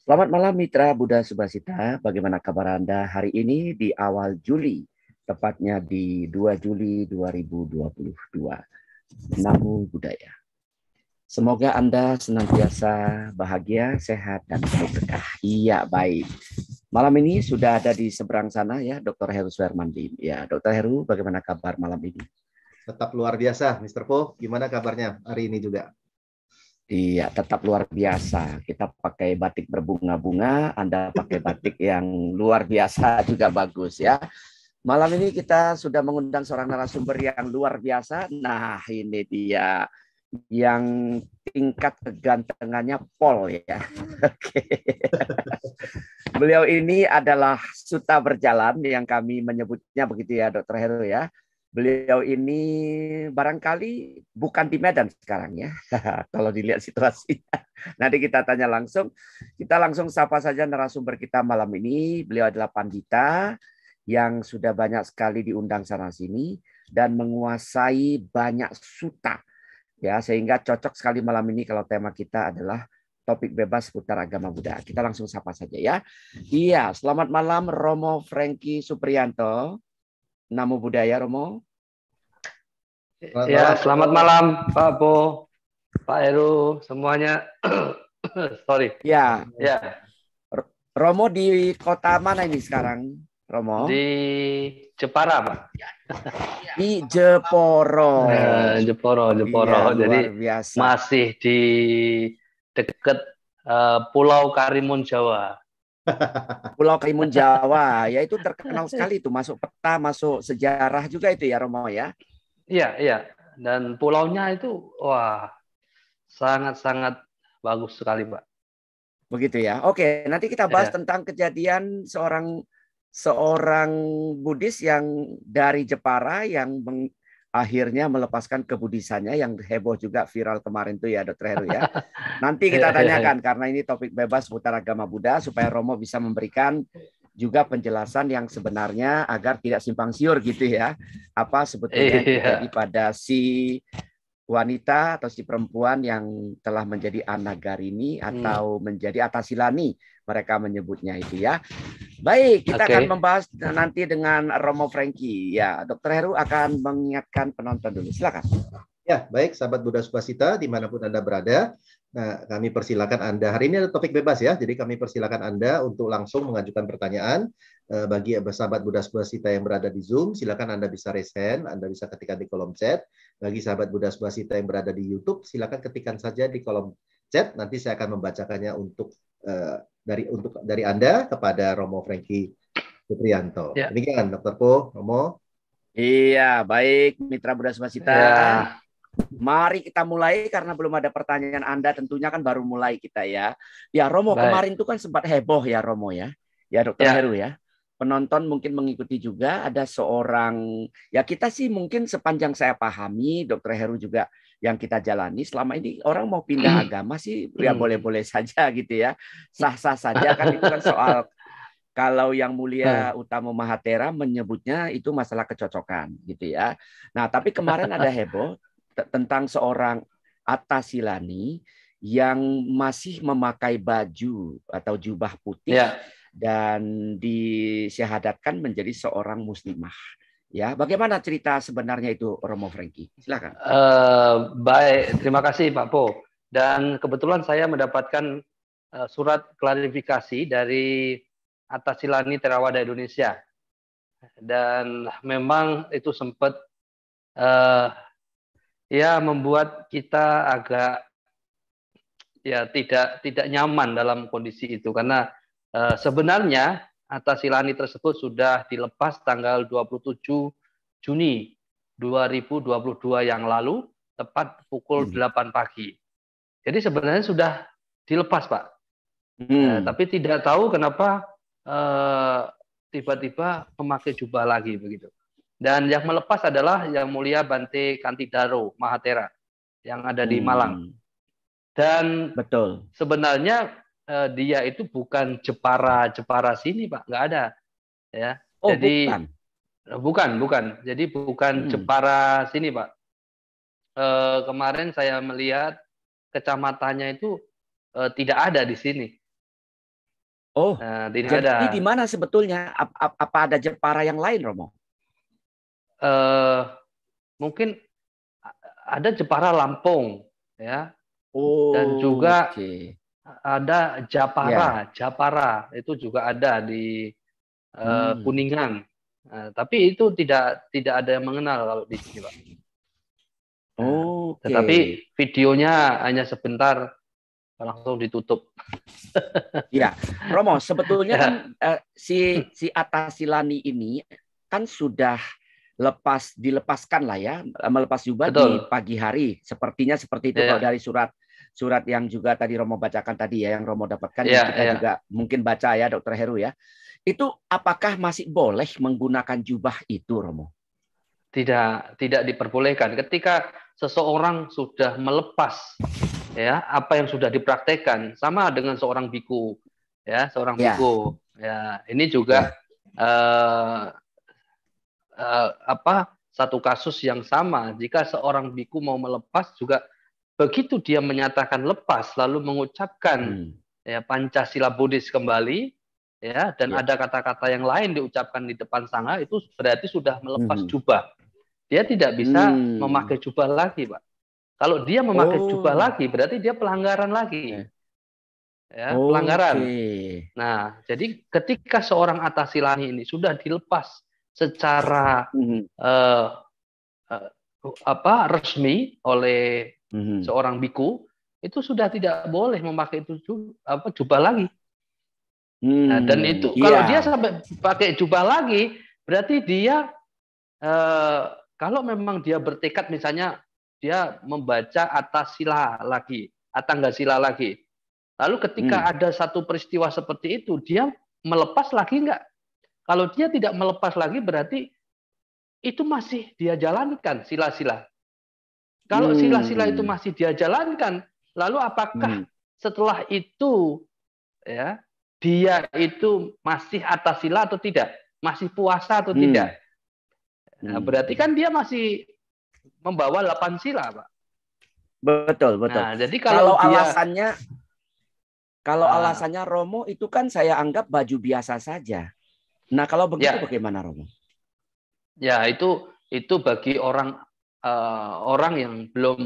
Selamat malam mitra Buddha Subasita. Bagaimana kabar Anda hari ini di awal Juli, tepatnya di 2 Juli 2022. Namo Buddhaya. Semoga Anda senantiasa bahagia, sehat, dan penuh berkah. Iya, baik. Malam ini sudah ada di seberang sana ya, Dr. Heru Suhermandi. Ya, Dr. Heru, bagaimana kabar malam ini? Tetap luar biasa, Mr. Po. Gimana kabarnya hari ini juga? Iya, tetap luar biasa. Kita pakai batik berbunga-bunga, Anda pakai batik yang luar biasa juga bagus ya. Malam ini kita sudah mengundang seorang narasumber yang luar biasa. Nah, ini dia yang tingkat kegantengannya Pol ya. Oke. Beliau ini adalah suta berjalan yang kami menyebutnya begitu ya, Dokter Heru ya beliau ini barangkali bukan di Medan sekarang ya. Kalau dilihat situasinya. Nanti kita tanya langsung. Kita langsung sapa saja narasumber kita malam ini. Beliau adalah Pandita yang sudah banyak sekali diundang sana sini dan menguasai banyak suta. Ya, sehingga cocok sekali malam ini kalau tema kita adalah topik bebas seputar agama Buddha. Kita langsung sapa saja ya. Iya, selamat malam Romo Franky Suprianto. Namo Buddhaya Romo. Selamat ya, malam. selamat malam Pak Bo, Pak Heru, semuanya. Sorry. Ya. Ya. Romo di kota mana ini sekarang? Romo? Di Jepara, Pak. Ya. Di Jeporo. Nah, Jeporo, iya, Jeporo. Ya, Jadi biasa. masih di dekat uh, eh, Pulau Karimun Jawa. Pulau Karimun Jawa, ya itu terkenal sekali itu masuk peta, masuk sejarah juga itu ya Romo ya. Iya, iya. Dan pulaunya itu wah sangat-sangat bagus sekali, Pak. Begitu ya. Oke, nanti kita bahas ya. tentang kejadian seorang seorang Buddhis yang dari Jepara yang meng, akhirnya melepaskan kebudisannya yang heboh juga viral kemarin tuh ya Dokter Heru ya. Nanti kita iya, iya. tanyakan karena ini topik bebas putar agama Buddha supaya Romo bisa memberikan juga penjelasan yang sebenarnya agar tidak simpang siur gitu ya. Apa sebetulnya iya. terjadi pada si wanita atau si perempuan yang telah menjadi anak anagarini hmm. atau hmm. menjadi atasilani mereka menyebutnya itu ya. Baik, kita okay. akan membahas nanti dengan Romo Franky. Ya, Dokter Heru akan mengingatkan penonton dulu. Silakan. Ya, baik sahabat Buddha Supasita dimanapun Anda berada. Nah, kami persilakan Anda. Hari ini ada topik bebas ya, jadi kami persilakan Anda untuk langsung mengajukan pertanyaan eh, bagi sahabat Buddha Subasita yang berada di Zoom. Silakan Anda bisa raise hand, Anda bisa ketikkan di kolom chat. Bagi sahabat Buddha Subasita yang berada di YouTube, silakan ketikkan saja di kolom chat. Nanti saya akan membacakannya untuk eh, dari untuk dari Anda kepada Romo Franky Putrianto. Ya. Demikian, Dokter Po, Romo. Iya, baik Mitra Buddha Subasita. Ya. Mari kita mulai karena belum ada pertanyaan Anda tentunya kan baru mulai kita ya. Ya Romo Baik. kemarin itu kan sempat heboh ya Romo ya. Ya Dokter ya. Heru ya. Penonton mungkin mengikuti juga ada seorang ya kita sih mungkin sepanjang saya pahami Dokter Heru juga yang kita jalani selama ini orang mau pindah hmm. agama sih ya hmm. boleh-boleh saja gitu ya. Sah-sah saja kan itu kan soal kalau yang mulia Utama Mahatera menyebutnya itu masalah kecocokan gitu ya. Nah, tapi kemarin ada heboh tentang seorang Atasilani yang masih memakai baju atau jubah putih ya. dan disyahadatkan menjadi seorang muslimah. Ya, bagaimana cerita sebenarnya itu Romo Franky? Silakan. Uh, baik, terima kasih Pak Po. Dan kebetulan saya mendapatkan uh, surat klarifikasi dari Atasilani Terawada Indonesia. Dan memang itu sempat uh, ya membuat kita agak ya tidak tidak nyaman dalam kondisi itu karena uh, sebenarnya Silani tersebut sudah dilepas tanggal 27 Juni 2022 yang lalu tepat pukul hmm. 8 pagi. Jadi sebenarnya sudah dilepas, Pak. Hmm. Uh, tapi tidak tahu kenapa eh, tiba-tiba memakai jubah lagi begitu. Dan yang melepas adalah Yang Mulia Bante Kantidaro Mahatera yang ada di hmm. Malang. Dan betul. Sebenarnya eh, dia itu bukan jepara-jepara sini, Pak, nggak ada. Ya. Oh, Jadi bukan. Bukan, bukan. Jadi bukan hmm. jepara sini, Pak. Eh, kemarin saya melihat kecamatannya itu eh, tidak ada di sini. Oh, nah, tidak jadi ada. di mana sebetulnya? Apa, apa ada jepara yang lain, Romo? uh, mungkin ada Jepara Lampung ya oh, dan juga okay. ada Japara yeah. Japara itu juga ada di uh, hmm. Kuningan uh, tapi itu tidak tidak ada yang mengenal kalau di sini pak oh nah, okay. tetapi videonya hanya sebentar langsung ditutup. Iya, Romo, sebetulnya ya. kan uh, si hmm. si Atasilani ini kan sudah lepas dilepaskan lah ya melepas jubah di pagi hari sepertinya seperti itu yeah. kalau dari surat surat yang juga tadi Romo bacakan tadi ya yang Romo dapatkan yeah, kita yeah. juga mungkin baca ya Dokter Heru ya itu apakah masih boleh menggunakan jubah itu Romo tidak tidak diperbolehkan ketika seseorang sudah melepas ya apa yang sudah dipraktekkan sama dengan seorang biku ya seorang yeah. biku ya ini juga yeah. Iya uh, apa satu kasus yang sama jika seorang biku mau melepas juga begitu dia menyatakan lepas lalu mengucapkan hmm. ya Pancasila Buddhis kembali ya dan ya. ada kata-kata yang lain diucapkan di depan sangha itu berarti sudah melepas hmm. jubah. Dia tidak bisa hmm. memakai jubah lagi, Pak. Kalau dia memakai oh. jubah lagi berarti dia pelanggaran lagi. Eh. ya, oh, pelanggaran. Okay. Nah, jadi ketika seorang atasilani ini sudah dilepas secara mm-hmm. uh, uh, apa resmi oleh mm-hmm. seorang biku itu sudah tidak boleh memakai itu apa jubah lagi. Hmm, nah, mm-hmm. dan itu yeah. kalau iya. dia sampai pakai jubah lagi berarti dia eh, kalau memang dia bertekad misalnya dia membaca atas sila lagi, atau enggak sila lagi. Lalu ketika hmm. ada satu peristiwa seperti itu, dia melepas lagi enggak kalau dia tidak melepas lagi berarti itu masih dia jalankan sila-sila. Kalau hmm. sila-sila itu masih dia jalankan, lalu apakah hmm. setelah itu ya dia itu masih atas sila atau tidak? Masih puasa atau hmm. tidak? Nah, berarti kan dia masih membawa delapan sila, Pak. Betul, betul. Nah, jadi kalau, kalau dia, alasannya kalau ah. alasannya Romo itu kan saya anggap baju biasa saja. Nah, kalau begitu ya. bagaimana Romo? Ya, itu itu bagi orang uh, orang yang belum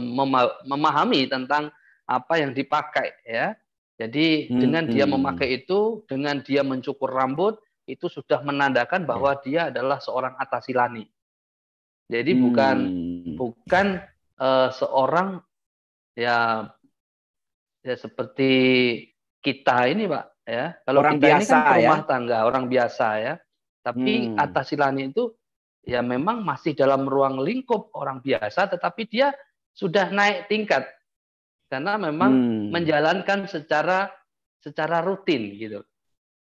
memahami tentang apa yang dipakai ya. Jadi hmm, dengan dia hmm. memakai itu, dengan dia mencukur rambut, itu sudah menandakan ya. bahwa dia adalah seorang atasilani. Jadi hmm. bukan bukan uh, seorang ya ya seperti kita ini, Pak ya. Kalau orang kita biasa, ini kan rumah ya? tangga, orang biasa ya. Tapi hmm. atas silani itu ya memang masih dalam ruang lingkup orang biasa, tetapi dia sudah naik tingkat karena memang hmm. menjalankan secara secara rutin gitu.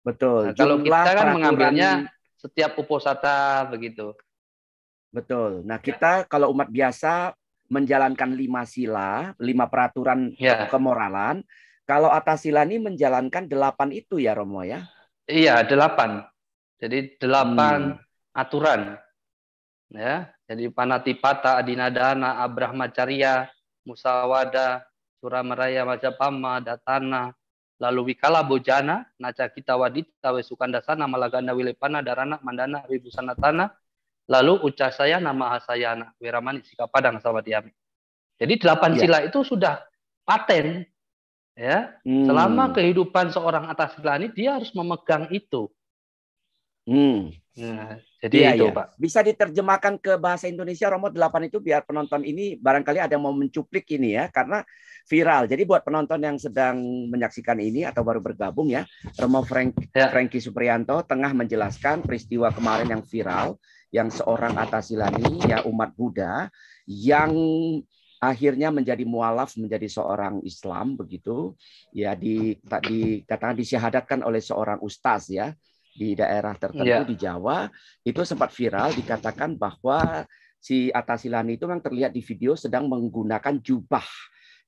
Betul. Nah, kalau kita kan peraturan... mengambilnya setiap uposata begitu. Betul. Nah kita kalau umat biasa menjalankan lima sila, lima peraturan ya. kemoralan. Kalau Atasilani menjalankan delapan itu ya Romo ya? Iya delapan. Jadi delapan hmm. aturan. Ya, jadi Panatipata, Adinadana, Abrahmacarya, Musawada, Suramaraya, Majapama, Datana, lalu Wikala, Bojana, Nacakita, Wadita, Wesukandasana, Malaganda, Wilepana, Darana, Mandana, ribusanatana lalu Saya, Nama Hasayana, Wiramani, Sikapadang, Sawadiami. Jadi delapan ya. sila itu sudah paten Ya, hmm. selama kehidupan seorang atas ini dia harus memegang itu. Hmm. Nah, jadi ya, itu, ya. Pak. Bisa diterjemahkan ke bahasa Indonesia Romo 8 itu biar penonton ini barangkali ada yang mau mencuplik ini ya karena viral. Jadi buat penonton yang sedang menyaksikan ini atau baru bergabung ya, Romo Frank ya. Franky Suprianto tengah menjelaskan peristiwa kemarin yang viral yang seorang atas Atasilani ya umat Buddha yang akhirnya menjadi mualaf menjadi seorang Islam begitu ya di katakan disyahadatkan oleh seorang ustaz ya di daerah tertentu yeah. di Jawa itu sempat viral dikatakan bahwa si Atasilani itu memang terlihat di video sedang menggunakan jubah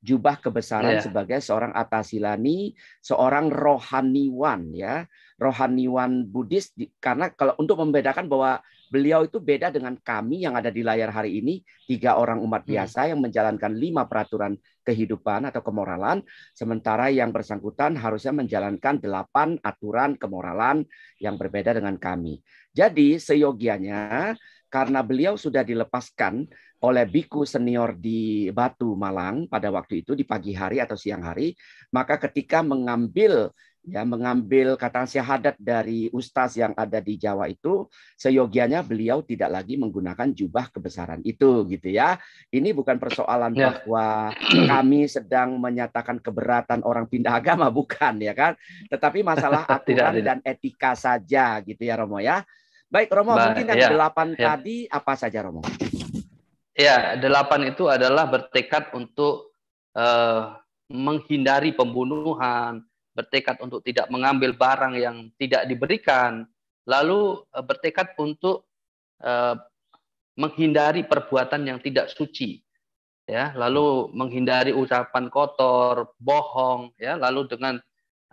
jubah kebesaran yeah. sebagai seorang Atasilani, seorang rohaniwan ya, rohaniwan Buddhis karena kalau untuk membedakan bahwa Beliau itu beda dengan kami yang ada di layar hari ini, tiga orang umat hmm. biasa yang menjalankan lima peraturan kehidupan atau kemoralan, sementara yang bersangkutan harusnya menjalankan delapan aturan kemoralan yang berbeda dengan kami. Jadi seyogianya karena beliau sudah dilepaskan oleh biku senior di Batu Malang pada waktu itu di pagi hari atau siang hari, maka ketika mengambil ya mengambil kata syahadat dari ustaz yang ada di Jawa itu seyogianya beliau tidak lagi menggunakan jubah kebesaran itu gitu ya. Ini bukan persoalan ya. bahwa kami sedang menyatakan keberatan orang pindah agama bukan ya kan, tetapi masalah aturan tidak, dan etika saja gitu ya Romo ya. Baik Romo ba mungkin yang ya. delapan ya. tadi apa saja Romo? Ya, delapan itu adalah bertekad untuk uh, menghindari pembunuhan, bertekad untuk tidak mengambil barang yang tidak diberikan, lalu eh, bertekad untuk eh, menghindari perbuatan yang tidak suci, ya, lalu menghindari ucapan kotor, bohong, ya, lalu dengan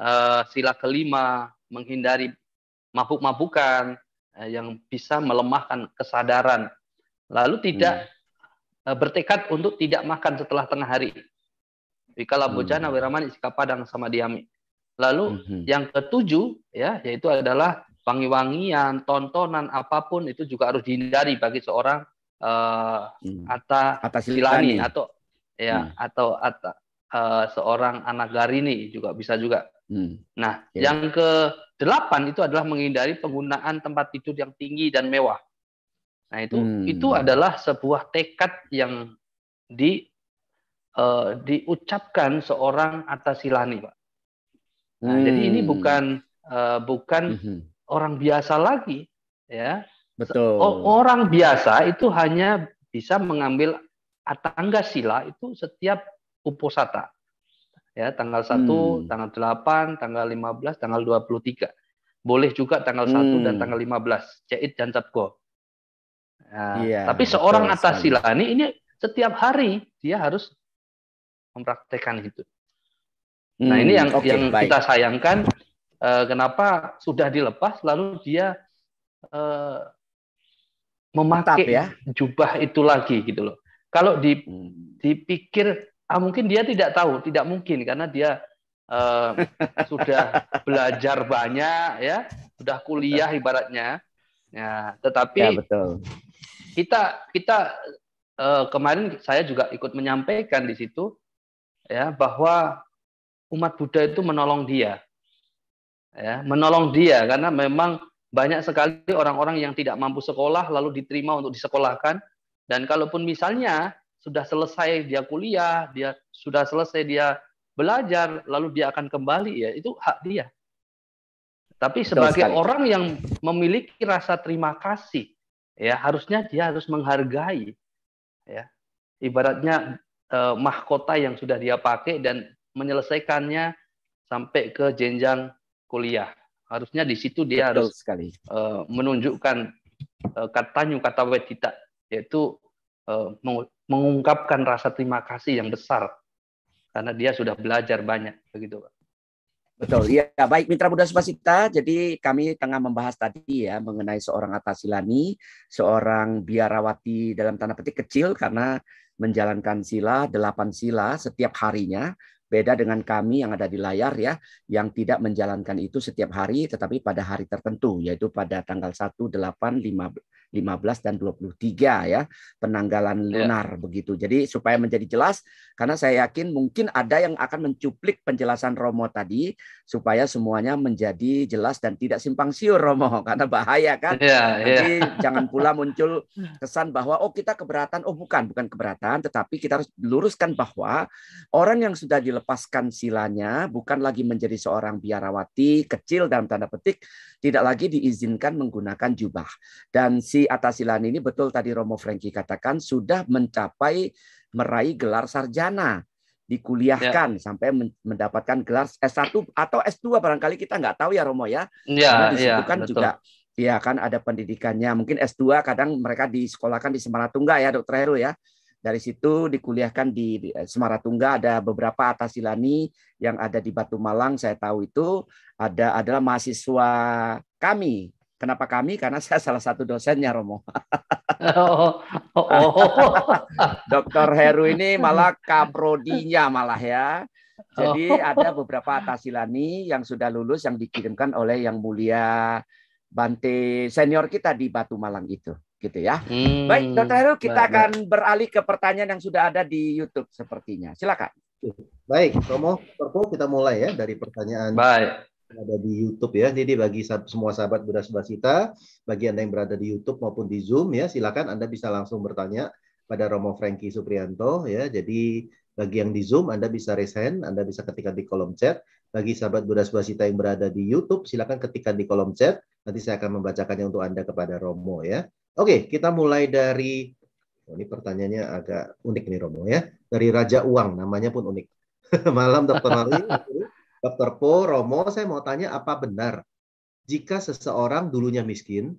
eh, sila kelima menghindari mabuk-mabukan yang bisa melemahkan kesadaran, lalu tidak hmm. bertekad untuk tidak makan setelah tengah hari. Wikalabujana hmm. wiramani sikapadang sama diami Lalu mm-hmm. yang ketujuh ya yaitu adalah wangi-wangian, tontonan apapun itu juga harus dihindari bagi seorang uh, mm. Silani atau ya mm. atau Ata uh, seorang anak garini juga bisa juga. Mm. Nah, yeah. yang ke delapan itu adalah menghindari penggunaan tempat tidur yang tinggi dan mewah. Nah, itu mm. itu adalah sebuah tekad yang di uh, diucapkan seorang silani Pak. Nah, hmm. jadi ini hmm. bukan uh, bukan hmm. orang biasa lagi, ya. Betul. Orang biasa itu hanya bisa mengambil atangga sila itu setiap uposata. Ya, tanggal 1, hmm. tanggal 8, tanggal 15, tanggal 23. Boleh juga tanggal 1 hmm. dan tanggal 15, Ceit dan Sabgo. Nah, ya, iya, tapi seorang atas sila ini ini setiap hari dia harus mempraktekkan itu. Nah ini hmm, yang okay, yang kita sayangkan Uh, kenapa sudah dilepas lalu dia uh, memakai Tetap, ya? jubah itu lagi gitu loh. Kalau hmm. dipikir ah mungkin dia tidak tahu, tidak mungkin karena dia uh, sudah belajar banyak ya, sudah kuliah ibaratnya. Ya, tetapi ya, betul. kita kita uh, kemarin saya juga ikut menyampaikan di situ ya bahwa umat Buddha itu menolong dia. Ya, menolong dia karena memang banyak sekali orang-orang yang tidak mampu sekolah lalu diterima untuk disekolahkan dan kalaupun misalnya sudah selesai dia kuliah, dia sudah selesai dia belajar lalu dia akan kembali ya itu hak dia. Tapi sebagai orang yang memiliki rasa terima kasih ya harusnya dia harus menghargai ya ibaratnya eh, mahkota yang sudah dia pakai dan menyelesaikannya sampai ke jenjang kuliah. Harusnya di situ dia Betul harus sekali. Uh, menunjukkan uh, eh, katanyu kata wetita, yaitu uh, mengungkapkan rasa terima kasih yang besar karena dia sudah belajar banyak begitu Betul, ya baik Mitra Muda Sumasita. Jadi kami tengah membahas tadi ya mengenai seorang Atasilani, seorang biarawati dalam tanda petik kecil karena menjalankan sila, delapan sila setiap harinya Beda dengan kami yang ada di layar ya, yang tidak menjalankan itu setiap hari, tetapi pada hari tertentu, yaitu pada tanggal 1, 8, 15, 15 dan 23 ya penanggalan ya. lunar ya. begitu. Jadi supaya menjadi jelas karena saya yakin mungkin ada yang akan mencuplik penjelasan Romo tadi supaya semuanya menjadi jelas dan tidak simpang siur Romo karena bahaya kan. Ya, ya, Jadi jangan pula muncul kesan bahwa oh kita keberatan, oh bukan bukan keberatan tetapi kita harus luruskan bahwa orang yang sudah dilepaskan silanya bukan lagi menjadi seorang biarawati kecil dalam tanda petik tidak lagi diizinkan menggunakan jubah. Dan si Atasilani ini betul tadi Romo Franky katakan sudah mencapai meraih gelar sarjana dikuliahkan ya. sampai mendapatkan gelar S1 atau S2 barangkali kita nggak tahu ya Romo ya. ya Karena di ya, juga ya kan ada pendidikannya. Mungkin S2 kadang mereka disekolahkan di Semarang Tunggal ya Dokter Heru ya. Dari situ dikuliahkan di eh, Semaratungga ada beberapa atas atasilani yang ada di Batu Malang saya tahu itu ada adalah mahasiswa kami. Kenapa kami? Karena saya salah satu dosennya Romo. Oh, oh, oh. Dokter Heru ini malah kaprodinya malah ya. Jadi oh. ada beberapa atas atasilani yang sudah lulus yang dikirimkan oleh Yang Mulia Bante senior kita di Batu Malang itu gitu ya. Hmm, Baik, Dokter Heru, kita baik, akan baik. beralih ke pertanyaan yang sudah ada di YouTube sepertinya. Silakan. Baik, Romo, Perpo, kita mulai ya dari pertanyaan. Baik ada di YouTube ya. Jadi bagi semua sahabat Buddha Subasita, bagi Anda yang berada di YouTube maupun di Zoom ya, silakan Anda bisa langsung bertanya pada Romo Franky Suprianto ya. Jadi bagi yang di Zoom Anda bisa raise hand, Anda bisa ketikkan di kolom chat. Bagi sahabat Buddha Subasita yang berada di YouTube, silakan ketikkan di kolom chat. Nanti saya akan membacakannya untuk Anda kepada Romo ya. Oke, kita mulai dari oh ini pertanyaannya agak unik nih Romo ya. Dari Raja Uang, namanya pun unik. Malam Dokter Mali, Dokter Po, Romo, saya mau tanya apa benar jika seseorang dulunya miskin,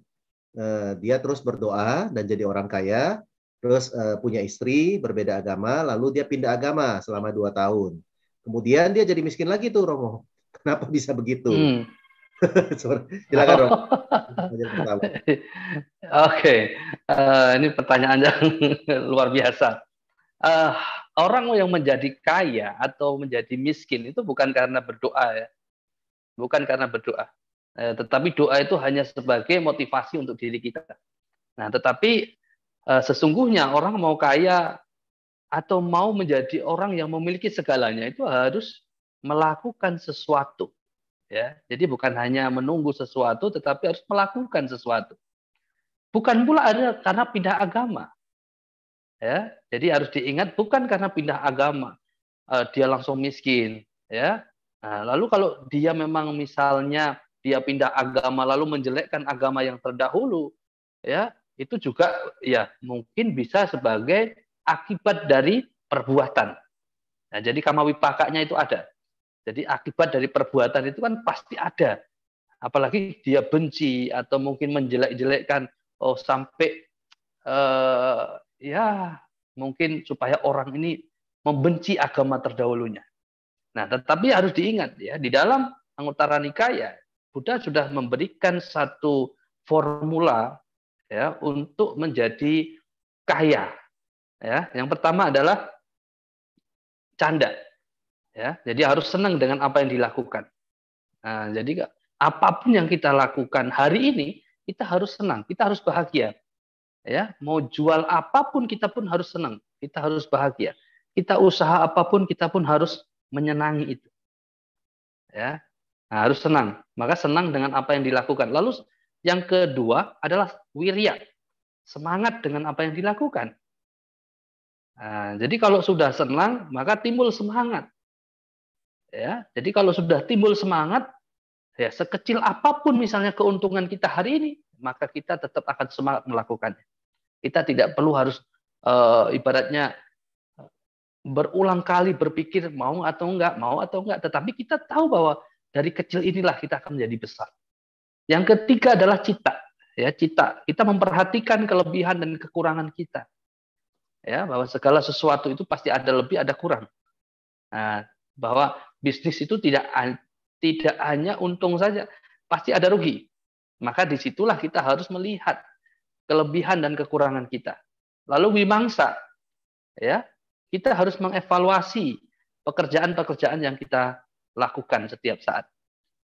eh, dia terus berdoa dan jadi orang kaya, terus eh, punya istri berbeda agama, lalu dia pindah agama selama dua tahun. Kemudian dia jadi miskin lagi tuh Romo. Kenapa bisa begitu? Hmm. Silakan dong. Oke, eh, ini pertanyaan yang luar biasa. Uh, orang yang menjadi kaya atau menjadi miskin itu bukan karena berdoa ya, bukan karena berdoa, uh, tetapi doa itu hanya sebagai motivasi untuk diri kita. Nah, tetapi uh, sesungguhnya orang mau kaya atau mau menjadi orang yang memiliki segalanya itu harus melakukan sesuatu Ya, jadi bukan hanya menunggu sesuatu, tetapi harus melakukan sesuatu. Bukan pula ada karena pindah agama. Ya, jadi harus diingat bukan karena pindah agama uh, dia langsung miskin. Ya, nah, lalu kalau dia memang misalnya dia pindah agama lalu menjelekkan agama yang terdahulu, ya itu juga ya mungkin bisa sebagai akibat dari perbuatan. Nah, jadi kamawipakanya wipakanya itu ada. Jadi akibat dari perbuatan itu kan pasti ada. Apalagi dia benci atau mungkin menjelek-jelekkan oh sampai eh, ya mungkin supaya orang ini membenci agama terdahulunya. Nah, tetapi harus diingat ya di dalam Anguttara Nikaya Buddha sudah memberikan satu formula ya untuk menjadi kaya. Ya, yang pertama adalah canda ya jadi harus senang dengan apa yang dilakukan nah, jadi apapun yang kita lakukan hari ini kita harus senang kita harus bahagia ya mau jual apapun kita pun harus senang kita harus bahagia kita usaha apapun kita pun harus menyenangi itu ya nah, harus senang maka senang dengan apa yang dilakukan lalu yang kedua adalah wirya semangat dengan apa yang dilakukan Nah, jadi kalau sudah senang, maka timbul semangat. Ya, jadi kalau sudah timbul semangat, ya sekecil apapun misalnya keuntungan kita hari ini, maka kita tetap akan semangat melakukannya. Kita tidak perlu harus e, ibaratnya berulang kali berpikir mau atau enggak, mau atau enggak, tetapi kita tahu bahwa dari kecil inilah kita akan menjadi besar. Yang ketiga adalah cita, ya cita. Kita memperhatikan kelebihan dan kekurangan kita. Ya, bahwa segala sesuatu itu pasti ada lebih, ada kurang. Nah, bahwa bisnis itu tidak tidak hanya untung saja, pasti ada rugi. Maka disitulah kita harus melihat kelebihan dan kekurangan kita. Lalu wimangsa, ya kita harus mengevaluasi pekerjaan-pekerjaan yang kita lakukan setiap saat.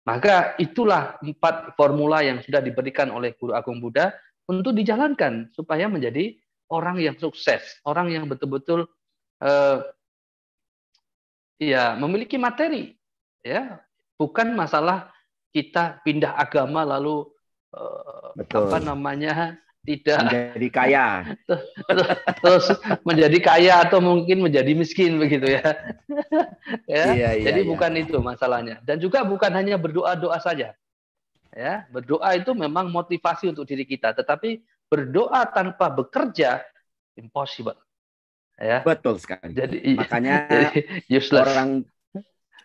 Maka itulah empat formula yang sudah diberikan oleh Guru Agung Buddha untuk dijalankan supaya menjadi orang yang sukses, orang yang betul-betul eh, ya memiliki materi ya bukan masalah kita pindah agama lalu eh, Betul. apa namanya tidak menjadi kaya terus menjadi kaya atau mungkin menjadi miskin begitu ya, ya iya, iya, jadi iya. bukan itu masalahnya dan juga bukan hanya berdoa doa saja ya berdoa itu memang motivasi untuk diri kita tetapi berdoa tanpa bekerja impossible Ya. Betul sekali. Jadi makanya jadi orang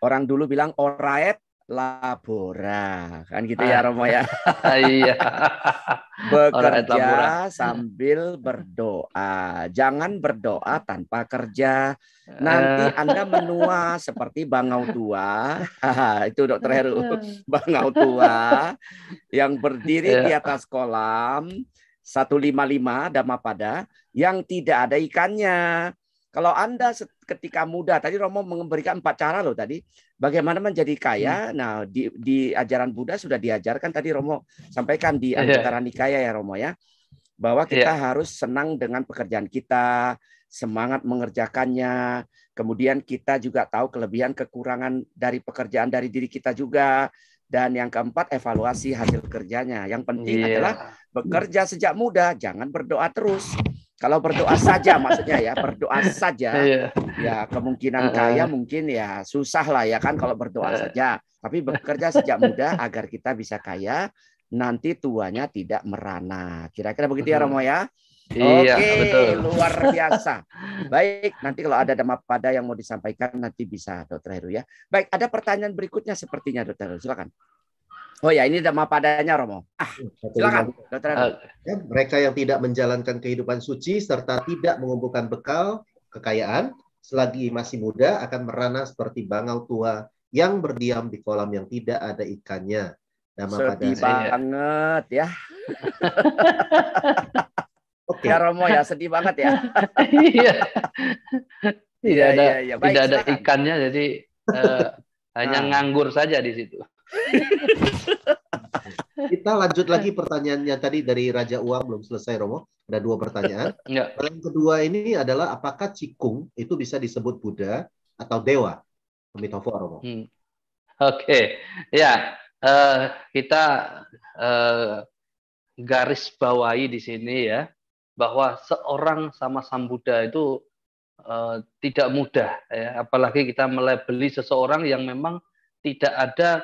orang dulu bilang oraet labora kan gitu ya Romo ya. Ah, iya. Bekerja sambil berdoa. Jangan berdoa tanpa kerja. Eh. Nanti Anda menua seperti bangau tua. Itu Dokter Heru. Bangau tua yang berdiri di ya. atas kolam 155 Damapada yang tidak ada ikannya. Kalau Anda ketika muda, tadi Romo memberikan empat cara loh tadi, bagaimana menjadi kaya. Hmm. Nah, di, di ajaran Buddha sudah diajarkan tadi Romo sampaikan di ajaran iya. Nikaya ya Romo ya, bahwa iya. kita yeah. harus senang dengan pekerjaan kita, semangat mengerjakannya, kemudian kita juga tahu kelebihan kekurangan dari pekerjaan dari diri kita juga. Dan yang keempat, evaluasi hasil kerjanya. Yang penting yeah. adalah bekerja sejak muda, jangan berdoa terus. Kalau berdoa saja maksudnya ya, berdoa saja. Iya. Ya, kemungkinan kaya mungkin ya susah lah ya kan kalau berdoa saja. Tapi bekerja sejak muda agar kita bisa kaya, nanti tuanya tidak merana. Kira-kira begitu ya Romo ya? Iya, Oke, betul. luar biasa. Baik, nanti kalau ada dama pada yang mau disampaikan nanti bisa Dokter Heru ya. Baik, ada pertanyaan berikutnya sepertinya Dokter Heru, silakan. Oh ya, ini sama padanya Romo. Ah, hmm, silakan, Uh, mereka yang tidak menjalankan kehidupan suci serta tidak mengumpulkan bekal kekayaan selagi masih muda akan merana seperti bangau tua yang berdiam di kolam yang tidak ada ikannya. Nama Sedih padanya. banget ya. Oke. Ya Romo ya, sedih banget ya. Iya. iya tidak ada ya, ya. Baik, tidak ada ikannya jadi uh, hanya ah. nganggur saja di situ. Kita lanjut lagi pertanyaannya tadi dari Raja Uang belum selesai Romo. Ada dua pertanyaan. Ya. Yang kedua ini adalah apakah cikung itu bisa disebut Buddha atau dewa? Mitofo Romo. Hmm. Oke, okay. ya uh, kita uh, garis bawahi di sini ya bahwa seorang sama sam Buddha itu uh, tidak mudah ya apalagi kita melabeli seseorang yang memang tidak ada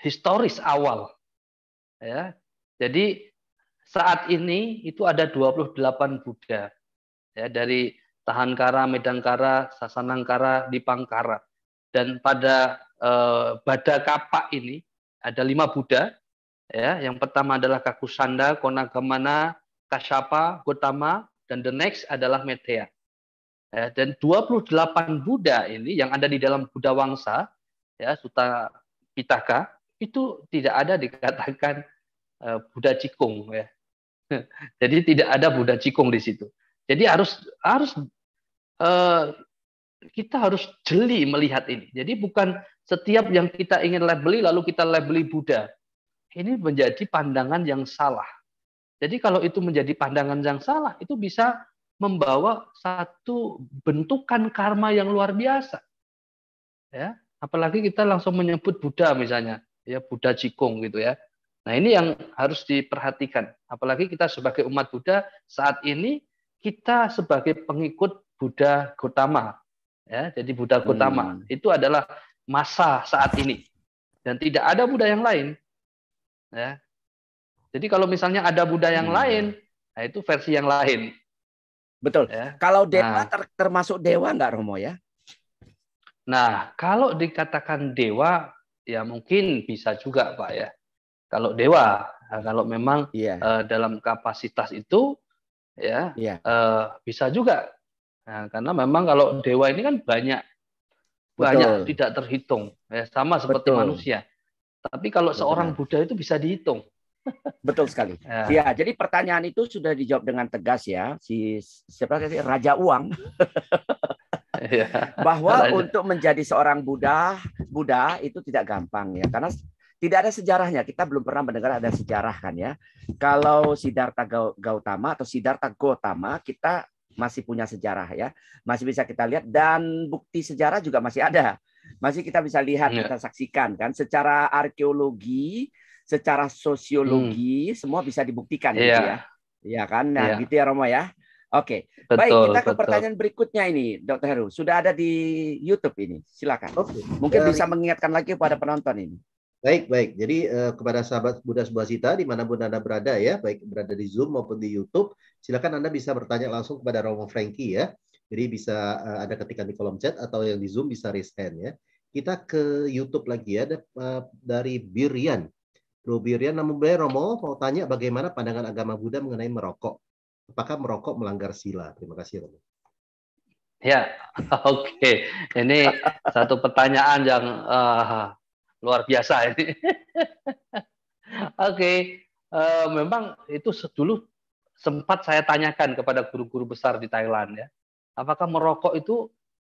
historis awal. Ya. Jadi saat ini itu ada 28 Buddha ya dari Tahankara, Medangkara, Sasanangkara, Dipangkara. Dan pada eh, Bada Kapak ini ada lima Buddha. Ya, yang pertama adalah Kakusanda, Konagamana, Kasyapa, Gotama, dan the next adalah Metea. Ya, dan 28 Buddha ini yang ada di dalam Buddha Wangsa, ya, Suta Pitaka itu tidak ada dikatakan eh, Buddha Cikung ya. Jadi tidak ada Buddha Cikung di situ. Jadi harus harus eh, kita harus jeli melihat ini. Jadi bukan setiap yang kita ingin labeli lalu kita labeli Buddha. Ini menjadi pandangan yang salah. Jadi kalau itu menjadi pandangan yang salah, itu bisa membawa satu bentukan karma yang luar biasa. Ya apalagi kita langsung menyebut Buddha misalnya, ya Buddha Jikung gitu ya. Nah, ini yang harus diperhatikan. Apalagi kita sebagai umat Buddha saat ini kita sebagai pengikut Buddha Gautama. Ya, jadi Buddha Gautama hmm. itu adalah masa saat ini dan tidak ada Buddha yang lain. Ya. Jadi kalau misalnya ada Buddha yang hmm. lain, nah itu versi yang lain. Betul. Ya. Kalau dewa nah. termasuk dewa nggak Romo ya? Nah, kalau dikatakan dewa, ya mungkin bisa juga, Pak ya. Kalau dewa, nah, kalau memang yeah. Iya. uh, dalam kapasitas itu, ya yeah. Iya. uh, bisa juga. Nah, karena memang kalau dewa ini kan banyak, Betul. banyak tidak terhitung, ya, sama seperti Betul. manusia. Tapi kalau Betul. seorang Buddha itu bisa dihitung. Betul sekali. Ya. ya, jadi pertanyaan itu sudah dijawab dengan tegas ya. Si siapa sih Raja Uang. Iya. bahwa untuk menjadi seorang Buddha, Buddha itu tidak gampang ya, karena tidak ada sejarahnya. Kita belum pernah mendengar ada sejarah kan ya. Kalau Siddhartha Gautama atau Siddhartha Gautama kita masih punya sejarah ya, masih bisa kita lihat dan bukti sejarah juga masih ada. Masih kita bisa lihat, ya. kita saksikan kan secara arkeologi, secara sosiologi hmm. semua bisa dibuktikan ya. gitu ya. Iya kan? Nah, ya. gitu ya Romo ya. Oke, okay. baik kita ke pertanyaan berikutnya ini, Dokter Heru. Sudah ada di YouTube ini, silakan. Oke. Okay. Mungkin uh, bisa mengingatkan lagi kepada penonton ini. Baik, baik. Jadi uh, kepada sahabat Buddha di mana pun anda berada ya, baik berada di Zoom maupun di YouTube, silakan anda bisa bertanya langsung kepada Romo Franky ya. Jadi bisa uh, eh, ada ketikan di kolom chat atau yang di Zoom bisa raise hand ya. Kita ke YouTube lagi ya, ada eh, dari Birian. Bro Birian, namun boleh Romo mau tanya bagaimana pandangan agama Buddha mengenai merokok? apakah merokok melanggar sila? Terima kasih, Romo. Ya, oke. Okay. Ini satu pertanyaan yang uh, luar biasa ini. oke, okay. uh, eh, memang itu dulu sempat saya tanyakan kepada guru-guru besar di Thailand ya, apakah merokok itu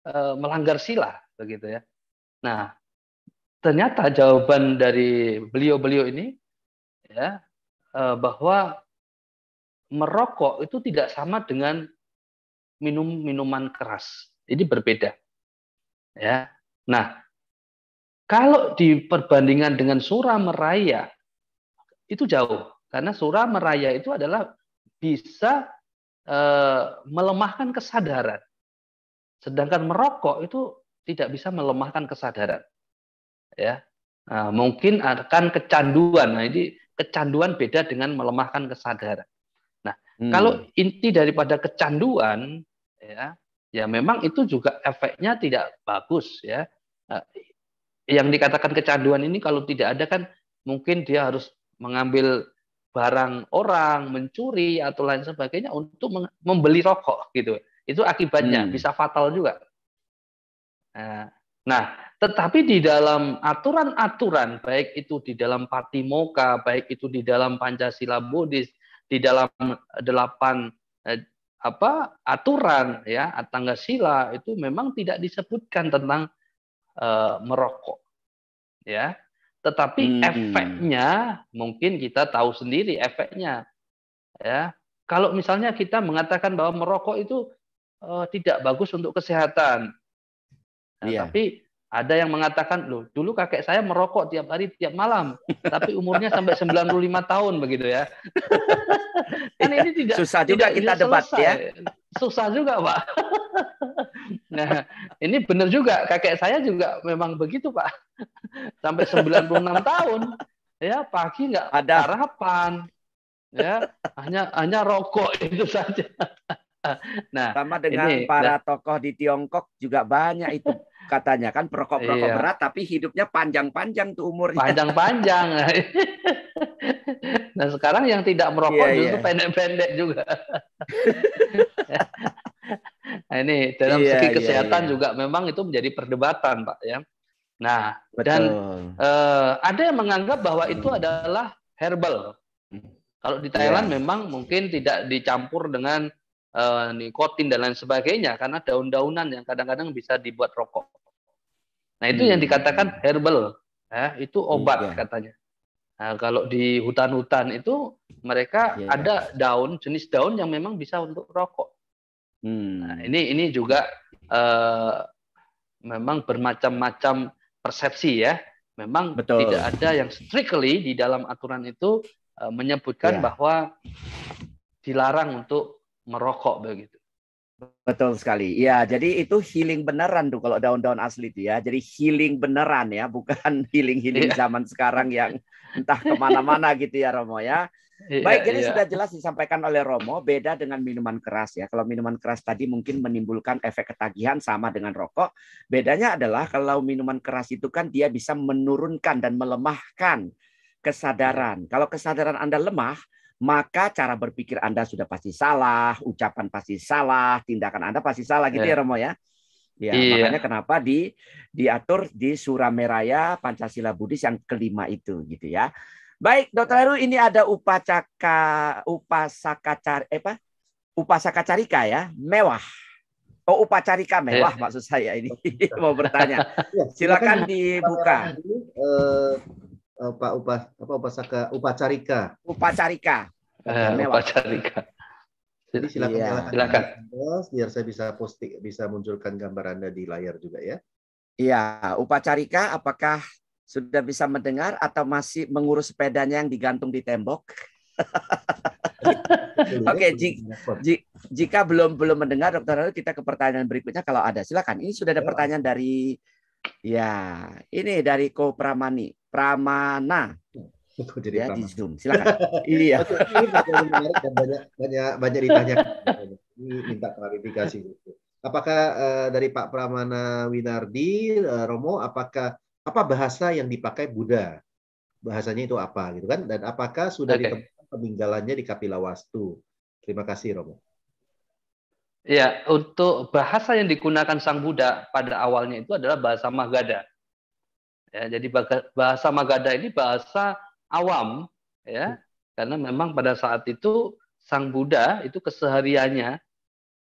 uh, melanggar sila begitu ya? Nah, ternyata jawaban dari beliau-beliau ini ya uh, bahwa merokok itu tidak sama dengan minum minuman keras. jadi berbeda. Ya. Nah, kalau diperbandingkan dengan surah meraya itu jauh karena surah meraya itu adalah bisa e, melemahkan kesadaran. Sedangkan merokok itu tidak bisa melemahkan kesadaran. Ya. Nah, mungkin akan kecanduan. Nah, ini kecanduan beda dengan melemahkan kesadaran. Hmm. Kalau inti daripada kecanduan, ya, ya memang itu juga efeknya tidak bagus, ya. Nah, yang dikatakan kecanduan ini kalau tidak ada kan mungkin dia harus mengambil barang orang, mencuri atau lain sebagainya untuk membeli rokok gitu. Itu akibatnya hmm. bisa fatal juga. Nah, nah, tetapi di dalam aturan-aturan baik itu di dalam Patimoka, baik itu di dalam Pancasila Buddhis, di dalam eh, delapan eh, apa aturan ya Sila itu memang tidak disebutkan tentang eh, merokok ya tetapi hmm. efeknya mungkin kita tahu sendiri efeknya ya kalau misalnya kita mengatakan bahwa merokok itu eh, tidak bagus untuk kesehatan nah, ya, yeah. tapi ada yang mengatakan, loh dulu kakek saya merokok tiap hari, tiap malam. Tapi umurnya sampai 95 tahun begitu ya. kan ini tidak susah juga tidak kita debat selesai. ya. Susah juga Pak. nah, ini benar juga. Kakek saya juga memang begitu Pak. Sampai 96 tahun. Ya pagi nggak ada harapan. Ya, hanya hanya rokok itu saja. Nah, sama dengan ini, para nah, tokoh di Tiongkok juga banyak itu katanya kan perokok-perokok iya. berat tapi hidupnya panjang-panjang tuh umurnya. Panjang-panjang. nah sekarang yang tidak merokok iya, justru iya. pendek-pendek juga. nah, ini dalam iya, segi iya, kesehatan iya, juga memang itu menjadi perdebatan pak ya. Nah Betul. dan eh, ada yang menganggap bahwa itu adalah herbal. Hmm. Kalau di Thailand yeah. memang mungkin tidak dicampur dengan uh, nikotin dan lain sebagainya karena daun-daunan yang kadang-kadang bisa dibuat rokok. Nah itu hmm. yang dikatakan herbal, ya, itu obat hmm, katanya. Nah, kalau di hutan-hutan itu mereka yeah. Iya. ada daun jenis daun yang memang bisa untuk rokok. Hmm. Nah, ini ini juga uh, memang bermacam-macam persepsi ya. Memang Betul. tidak ada yang strictly di dalam aturan itu eh, menyebutkan yeah. bahwa dilarang untuk merokok begitu. Betul sekali. Ya, jadi itu healing beneran tuh kalau daun-daun asli itu ya. Jadi healing beneran ya, bukan healing-healing yeah. zaman sekarang yang entah kemana-mana gitu ya Romo ya. Iya, Baik, jadi yeah. sudah jelas disampaikan oleh Romo, beda dengan minuman keras ya. Kalau minuman keras tadi mungkin menimbulkan efek ketagihan sama dengan rokok. Bedanya adalah kalau minuman keras itu kan dia bisa menurunkan dan melemahkan kesadaran. Kalau kesadaran Anda lemah, maka cara berpikir Anda sudah pasti salah, ucapan pasti salah, tindakan Anda pasti salah gitu yeah. ya Romo ya. Ya, iya. makanya kenapa di diatur di Surameraya Pancasila Buddhis yang kelima itu gitu ya. Baik, Dokter Heru, ini ada upacaka upasaka car eh, apa? Upasaka carika ya, mewah. Oh, upacarika mewah eh. maksud saya ini. Iya. Mau bertanya. Silakan dibuka. Pak Upas apa Upasaka Upacarika. Upacarika. Uh, eh, upacarika. Jadi silakan iya. silakan. Biar saya bisa posting bisa munculkan gambar Anda di layar juga ya. Iya, upacarika apakah sudah bisa mendengar atau masih mengurus sepedanya yang digantung di tembok? Ya, Oke, okay, jika, jika belum belum mendengar Dokter Haru, kita ke pertanyaan berikutnya kalau ada. Silakan. Ini sudah ada ya. pertanyaan dari ya, ini dari Ko Pramani. Pramana. Betul, jadi ya, Pramana. di Zoom. Silakan. iya. Ini banyak banyak banyak ditanya. Ini minta klarifikasi. Apakah uh, dari Pak Pramana Winardi uh, Romo apakah apa bahasa yang dipakai Buddha? Bahasanya itu apa gitu kan? Dan apakah sudah okay. ditemukan peninggalannya di Kapilawastu? Terima kasih Romo. Ya, untuk bahasa yang digunakan Sang Buddha pada awalnya itu adalah bahasa Magadha. Ya, jadi bahasa Magadha ini bahasa awam ya hmm. karena memang pada saat itu Sang Buddha itu kesehariannya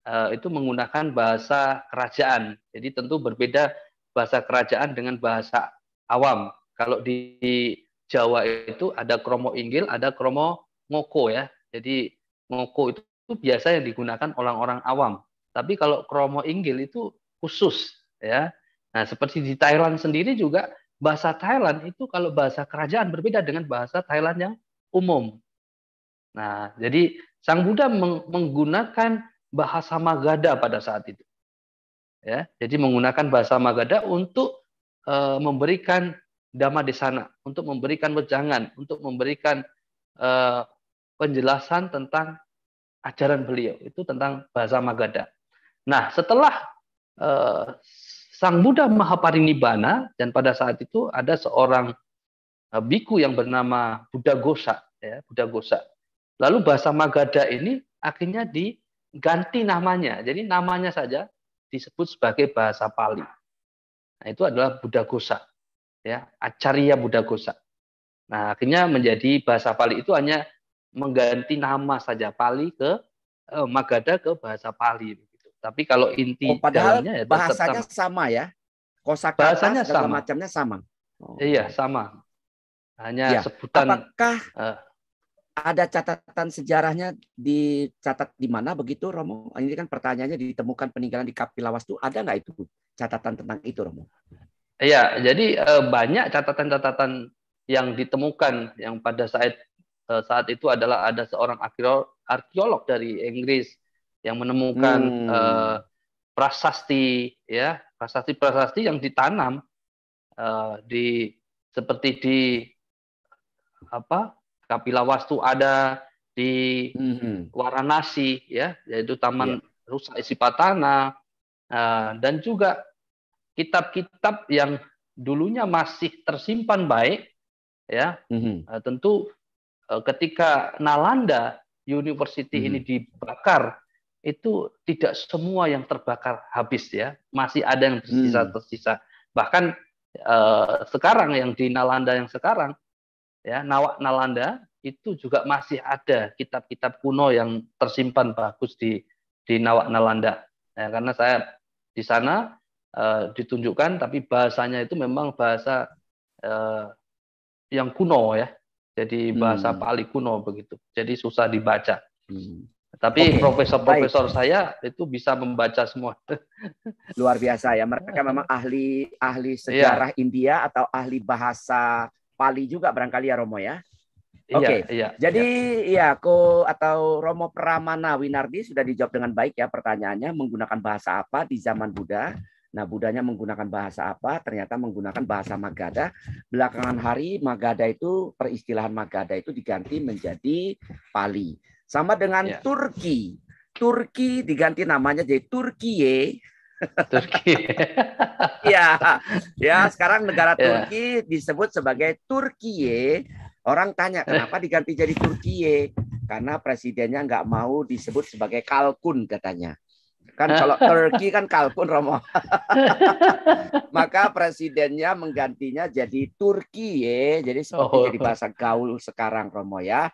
uh, itu menggunakan bahasa kerajaan. Jadi tentu berbeda bahasa kerajaan dengan bahasa awam. Kalau di, Jawa itu ada kromo inggil, ada kromo ngoko ya. Jadi ngoko itu, itu biasa yang digunakan orang-orang awam. Tapi kalau kromo inggil itu khusus ya. Nah, seperti di Thailand sendiri juga bahasa Thailand itu kalau bahasa kerajaan berbeda dengan bahasa Thailand yang umum. Nah, jadi Sang Buddha menggunakan bahasa Magadha pada saat itu. Ya, jadi menggunakan bahasa Magadha untuk e, memberikan dhamma sana, untuk memberikan wejangan, untuk memberikan e, penjelasan tentang ajaran beliau itu tentang bahasa Magadha. Nah, setelah e, Sang Buddha Mahaparinibbana dan pada saat itu ada seorang eh, biku yang bernama Buddha Gosa, ya, Buddha Gosa. Lalu bahasa Magadha ini akhirnya diganti namanya. Jadi namanya saja disebut sebagai bahasa Pali. Nah, itu adalah Buddha Gosa. Ya, Acarya Buddha Gosa. Nah, akhirnya menjadi bahasa Pali itu hanya mengganti nama saja Pali ke eh, Magadha ke bahasa Pali. Tapi kalau inti oh, padahal ya bahasanya tetap, sama ya. Kosakata bahasanya sama. macamnya sama. Oh. Iya, sama. Hanya ya. sebutan Apakah uh, ada catatan sejarahnya dicatat di mana begitu Romo? Ini kan pertanyaannya ditemukan peninggalan di Kapilawas itu ada nggak itu catatan tentang itu Romo? Iya, jadi uh, banyak catatan-catatan yang ditemukan yang pada saat eh, saat itu adalah ada seorang arkeolog dari Inggris yang menemukan hmm. uh, prasasti ya prasasti-prasasti yang ditanam uh, di seperti di apa Kapilawastu ada di hmm Waranasi ya yaitu Taman yeah. Rusa Isipatana uh, eh, dan juga kitab-kitab yang dulunya masih tersimpan baik ya hmm uh, tentu uh, ketika Nalanda University hmm ini dibakar itu tidak semua yang terbakar habis ya, masih ada yang tersisa hmm. Bahkan eh, sekarang yang di Nalanda yang sekarang ya Nawak Nalanda itu juga masih ada kitab-kitab kuno yang tersimpan bagus di di Nawak Nalanda. Ya, karena saya di sana eh, ditunjukkan, tapi bahasanya itu memang bahasa eh, yang kuno ya, jadi bahasa hmm. Pali kuno begitu. Jadi susah dibaca. Hmm. Tapi profesor-profesor okay. saya itu bisa membaca semua. Luar biasa ya. Mereka memang ahli ahli iya. sejarah yeah. India atau ahli bahasa Pali juga barangkali ya Romo ya. Iya, Oke. Okay. Iya, yeah, Jadi yeah. ya Ko atau Romo Pramana Winardi sudah dijawab dengan baik ya pertanyaannya menggunakan bahasa apa di zaman Buddha. Nah, Budanya menggunakan bahasa apa? Ternyata menggunakan bahasa Magadha. Belakangan hari Magadha itu peristilahan Magadha itu diganti menjadi Pali. Sama dengan ya. Turki. Turki diganti namanya jadi Turkiye. Turki. ya, ya sekarang negara ya. Turki disebut sebagai Turkiye. Orang tanya ya. kenapa diganti jadi Turkiye? Karena presidennya nggak mau disebut sebagai kalkun katanya. Kan kalau Turki kan kalkun Romo. Maka presidennya menggantinya jadi Turkiye. Jadi seperti oh. jadi bahasa gaul sekarang Romo ya.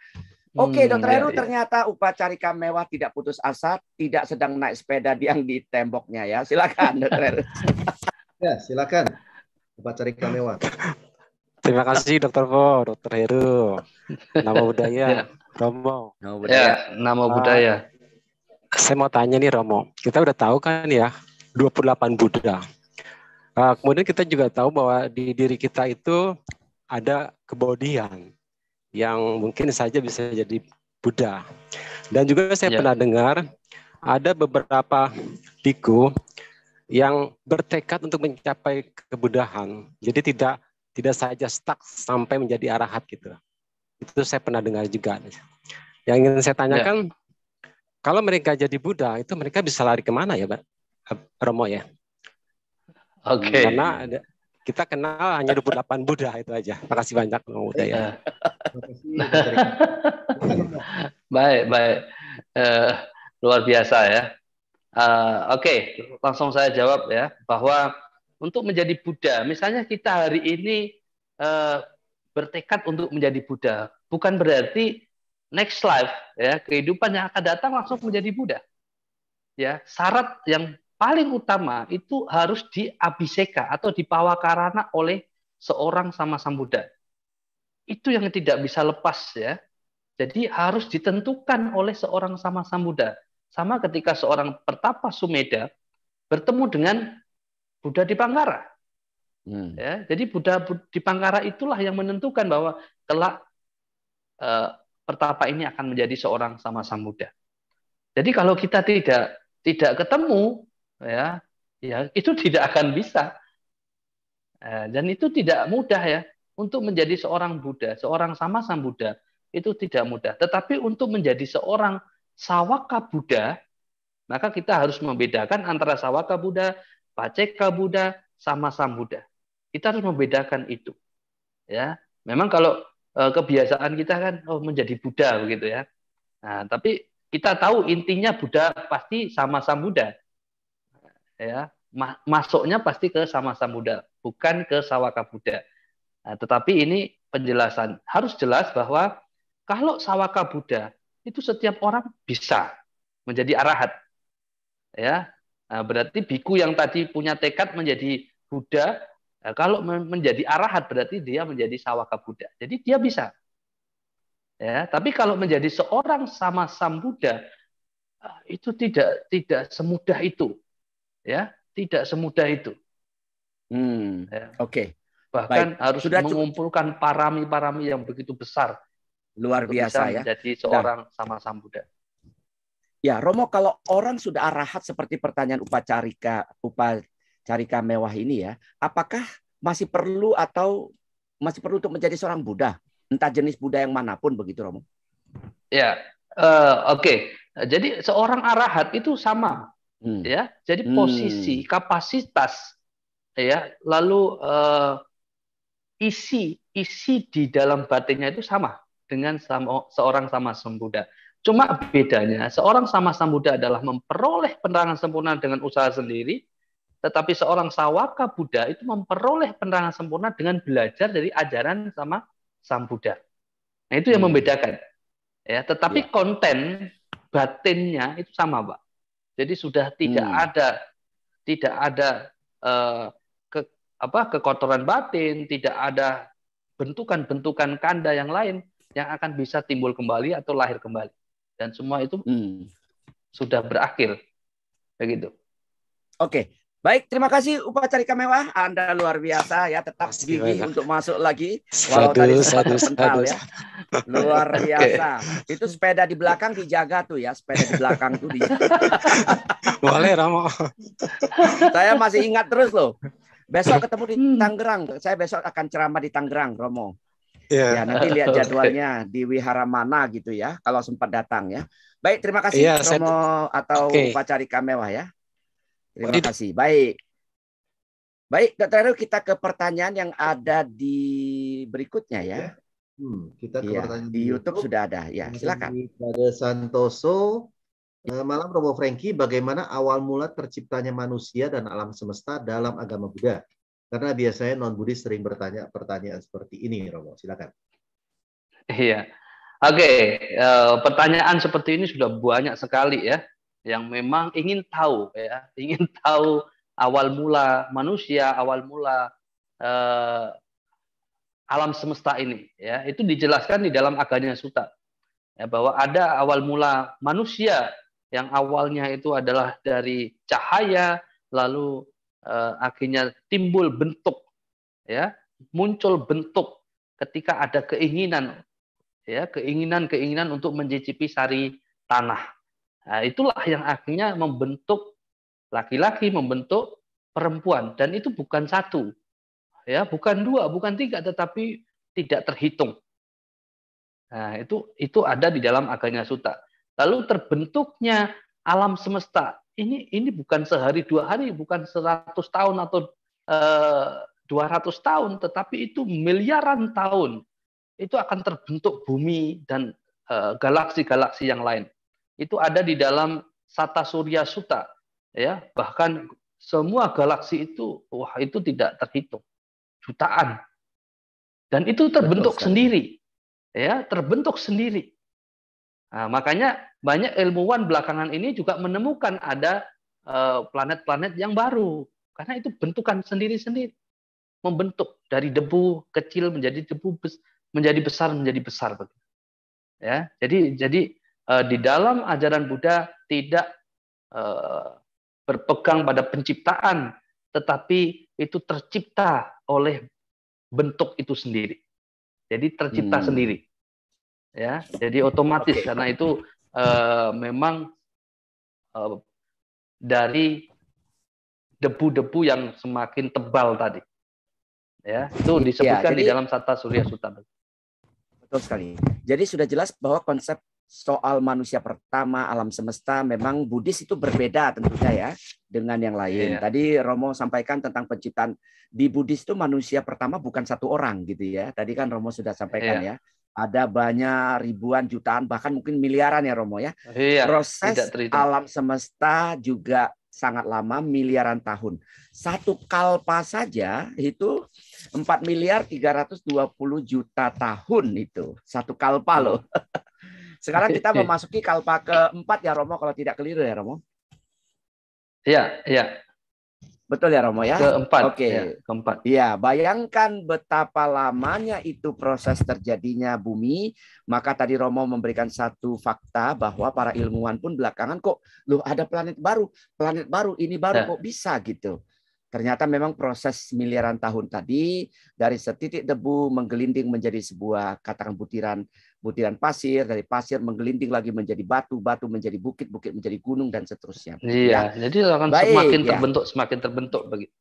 Oke, okay, hmm, Dokter Heru, ya, ya. ternyata upacarika mewah tidak putus asa, tidak sedang naik sepeda yang di temboknya ya. Silakan, Dokter Heru. ya, silakan. Upacarika mewah. Terima kasih, Dokter Po, Dokter Heru. Nama budaya, ya. Romo. Nama budaya. Ya, nama ah, budaya. Uh, saya mau tanya nih, Romo. Kita udah tahu kan ya, 28 Buddha. Uh, kemudian kita juga tahu bahwa di diri kita itu ada kebodian yang mungkin saja bisa jadi Buddha. Dan juga saya yeah. pernah dengar ada beberapa biku yang bertekad untuk mencapai kebudahan. Jadi tidak tidak saja stuck sampai menjadi arahat gitu. Itu saya pernah dengar juga. Yang ingin saya ya. tanyakan, yeah. kalau mereka jadi Buddha, itu mereka bisa lari kemana ya, Pak Romo ya? Oke. Okay. Karena ada, kita kenal hanya 28 Buddha itu aja. Makasih banyak Bang Uda ya. baik, baik. Uh, luar biasa ya. Uh, Oke, okay. langsung saya jawab ya bahwa untuk menjadi Buddha, misalnya kita hari ini uh, bertekad untuk menjadi Buddha, bukan berarti next life ya kehidupan yang akan datang langsung menjadi Buddha. Ya, syarat yang paling utama itu harus diabiseka atau dipawakarana oleh seorang sama sang Buddha. Itu yang tidak bisa lepas ya. Jadi harus ditentukan oleh seorang sama sang Buddha. Sama ketika seorang pertapa Sumeda bertemu dengan Buddha di Pangkara. Hmm. Ya, jadi Buddha di Pangkara itulah yang menentukan bahwa kelak eh, pertapa ini akan menjadi seorang sama sang Buddha. Jadi kalau kita tidak tidak ketemu, ya ya itu tidak akan bisa eh, dan itu tidak mudah ya untuk menjadi seorang Buddha seorang sama sama Buddha itu tidak mudah tetapi untuk menjadi seorang sawaka Buddha maka kita harus membedakan antara sawaka Buddha paceka Buddha sama sama Buddha kita harus membedakan itu ya memang kalau eh, kebiasaan kita kan oh menjadi Buddha begitu ya nah tapi kita tahu intinya Buddha pasti sama-sama Buddha ya masuknya pasti ke sama-sama muda bukan ke sawaka Buddha. Nah, tetapi ini penjelasan harus jelas bahwa kalau sawaka Buddha itu setiap orang bisa menjadi arahat. Ya, nah, berarti biku yang tadi punya tekad menjadi Buddha, ya, kalau menjadi arahat berarti dia menjadi sawaka Buddha. Jadi dia bisa. Ya, tapi kalau menjadi seorang sama Sam Buddha ah, itu tidak tidak semudah itu ya tidak semudah itu. Hmm, ya. Oke. Okay. Bahkan Baik. harus Sudah mengumpulkan parami-parami yang begitu besar. Luar biasa ya. Jadi seorang sama sama Buddha. Ya, Romo, kalau orang sudah arahat seperti pertanyaan upacarika upacarika mewah ini ya, apakah masih perlu atau masih perlu untuk menjadi seorang Buddha, entah jenis Buddha yang manapun begitu, Romo? Ya, uh, oke. Okay. Jadi seorang arahat itu sama hmm. ya jadi posisi hmm. kapasitas ya lalu uh, isi isi di dalam batinnya itu sama dengan sama, seorang sama sembuda Cuma bedanya seorang sama sambuda adalah memperoleh penerangan sempurna dengan usaha sendiri, tetapi seorang sawaka Buddha itu memperoleh penerangan sempurna dengan belajar dari ajaran sama Buddha. Nah, itu yang hmm. membedakan. Ya, tetapi ya. konten batinnya itu sama, Pak. Jadi sudah tidak hmm. ada tidak ada eh, ke, apa kekotoran batin, tidak ada bentukan-bentukan kanda yang lain yang akan bisa timbul kembali atau lahir kembali. Dan semua itu hmm. sudah berakhir. Begitu. Oke, Baik, terima kasih upacara mewah. Anda luar biasa ya, tetap gigi untuk masuk lagi. Walau satu, tadi satu, satu, ya. Luar biasa. Itu sepeda di belakang dijaga tuh ya, sepeda di belakang tuh dijaga. Boleh, Ramo. Saya masih ingat terus loh. Besok ketemu di hmm. Tangerang. Saya besok akan ceramah di Tangerang, Romo. Yeah. Ya, nanti lihat jadwalnya okay. di wihara mana gitu ya, kalau sempat datang ya. Baik, terima kasih yeah, Romo saya... atau okay. upacara mewah ya. Terima kasih. Baik. Baik, Dr. Heru, kita ke pertanyaan yang ada di berikutnya ya. ya. Hmm, kita ke ya, pertanyaan di YouTube, YouTube sudah ada. Ya, silakan. Pada Santoso, eh, malam Robo Franky, bagaimana awal mula terciptanya manusia dan alam semesta dalam agama Buddha? Karena biasanya non Buddhis sering bertanya pertanyaan seperti ini, Romo. Silakan. Iya. Oke, okay. Eh, pertanyaan seperti ini sudah banyak sekali ya yang memang ingin tahu ya, ingin tahu awal mula manusia, awal mula eh, alam semesta ini ya. Itu dijelaskan di dalam agama Suta. Ya, bahwa ada awal mula manusia yang awalnya itu adalah dari cahaya lalu eh, akhirnya timbul bentuk ya, muncul bentuk ketika ada keinginan ya, keinginan-keinginan untuk mencicipi sari tanah Nah, itulah yang akhirnya membentuk laki-laki, membentuk perempuan dan itu bukan satu. Ya, bukan dua, bukan tiga tetapi tidak terhitung. Nah, itu itu ada di dalam agaknya suta. Lalu terbentuknya alam semesta ini ini bukan sehari dua hari, bukan seratus tahun atau eh, dua ratus tahun, tetapi itu miliaran tahun. Itu akan terbentuk bumi dan eh, galaksi-galaksi yang lain itu ada di dalam Sata Surya Suta ya bahkan semua galaksi itu wah itu tidak terhitung jutaan dan itu terbentuk Betul, sendiri ya terbentuk sendiri nah, makanya banyak ilmuwan belakangan ini juga menemukan ada eh, planet-planet yang baru karena itu bentukan sendiri-sendiri membentuk dari debu kecil menjadi debu menjadi besar menjadi besar begitu ya jadi jadi Eh, di dalam ajaran Buddha tidak eh, berpegang pada penciptaan, tetapi itu tercipta oleh bentuk itu sendiri. Jadi tercipta hmm. sendiri. Ya, jadi otomatis okay. karena itu uh, memang uh, dari debu-debu yang semakin tebal tadi. Ya, itu ya, disebutkan ya, jadi, di dalam Sata Surya Sutta. Betul sekali. Jadi sudah jelas bahwa konsep soal manusia pertama alam semesta memang Buddhis itu berbeda tentunya ya dengan yang lain. Yeah. Tadi Romo sampaikan tentang penciptaan di Buddhis itu manusia pertama bukan satu orang gitu ya. Tadi kan Romo sudah sampaikan yeah. ya. Ada banyak ribuan jutaan bahkan mungkin miliaran ya Romo ya. Yeah. Proses alam semesta juga sangat lama miliaran tahun. Satu kalpa saja itu 4 miliar 320 juta tahun itu. Satu kalpa loh. Hmm. Sekarang kita memasuki kalpa keempat ya Romo kalau tidak keliru ya Romo. Iya, iya. Betul ya Romo ya? Keempat. Oke. Keempat. Ya, keempat. Iya, bayangkan betapa lamanya itu proses terjadinya bumi. Maka tadi Romo memberikan satu fakta bahwa para ilmuwan pun belakangan kok, lu ada planet baru, planet baru, ini baru ya. kok bisa gitu. Ternyata memang proses miliaran tahun tadi dari setitik debu menggelinding menjadi sebuah katakan butiran butiran pasir, dari pasir menggelinding lagi menjadi batu, batu menjadi bukit, bukit menjadi gunung dan seterusnya. Iya, ya. jadi akan Baik, semakin ya. terbentuk, semakin terbentuk begitu.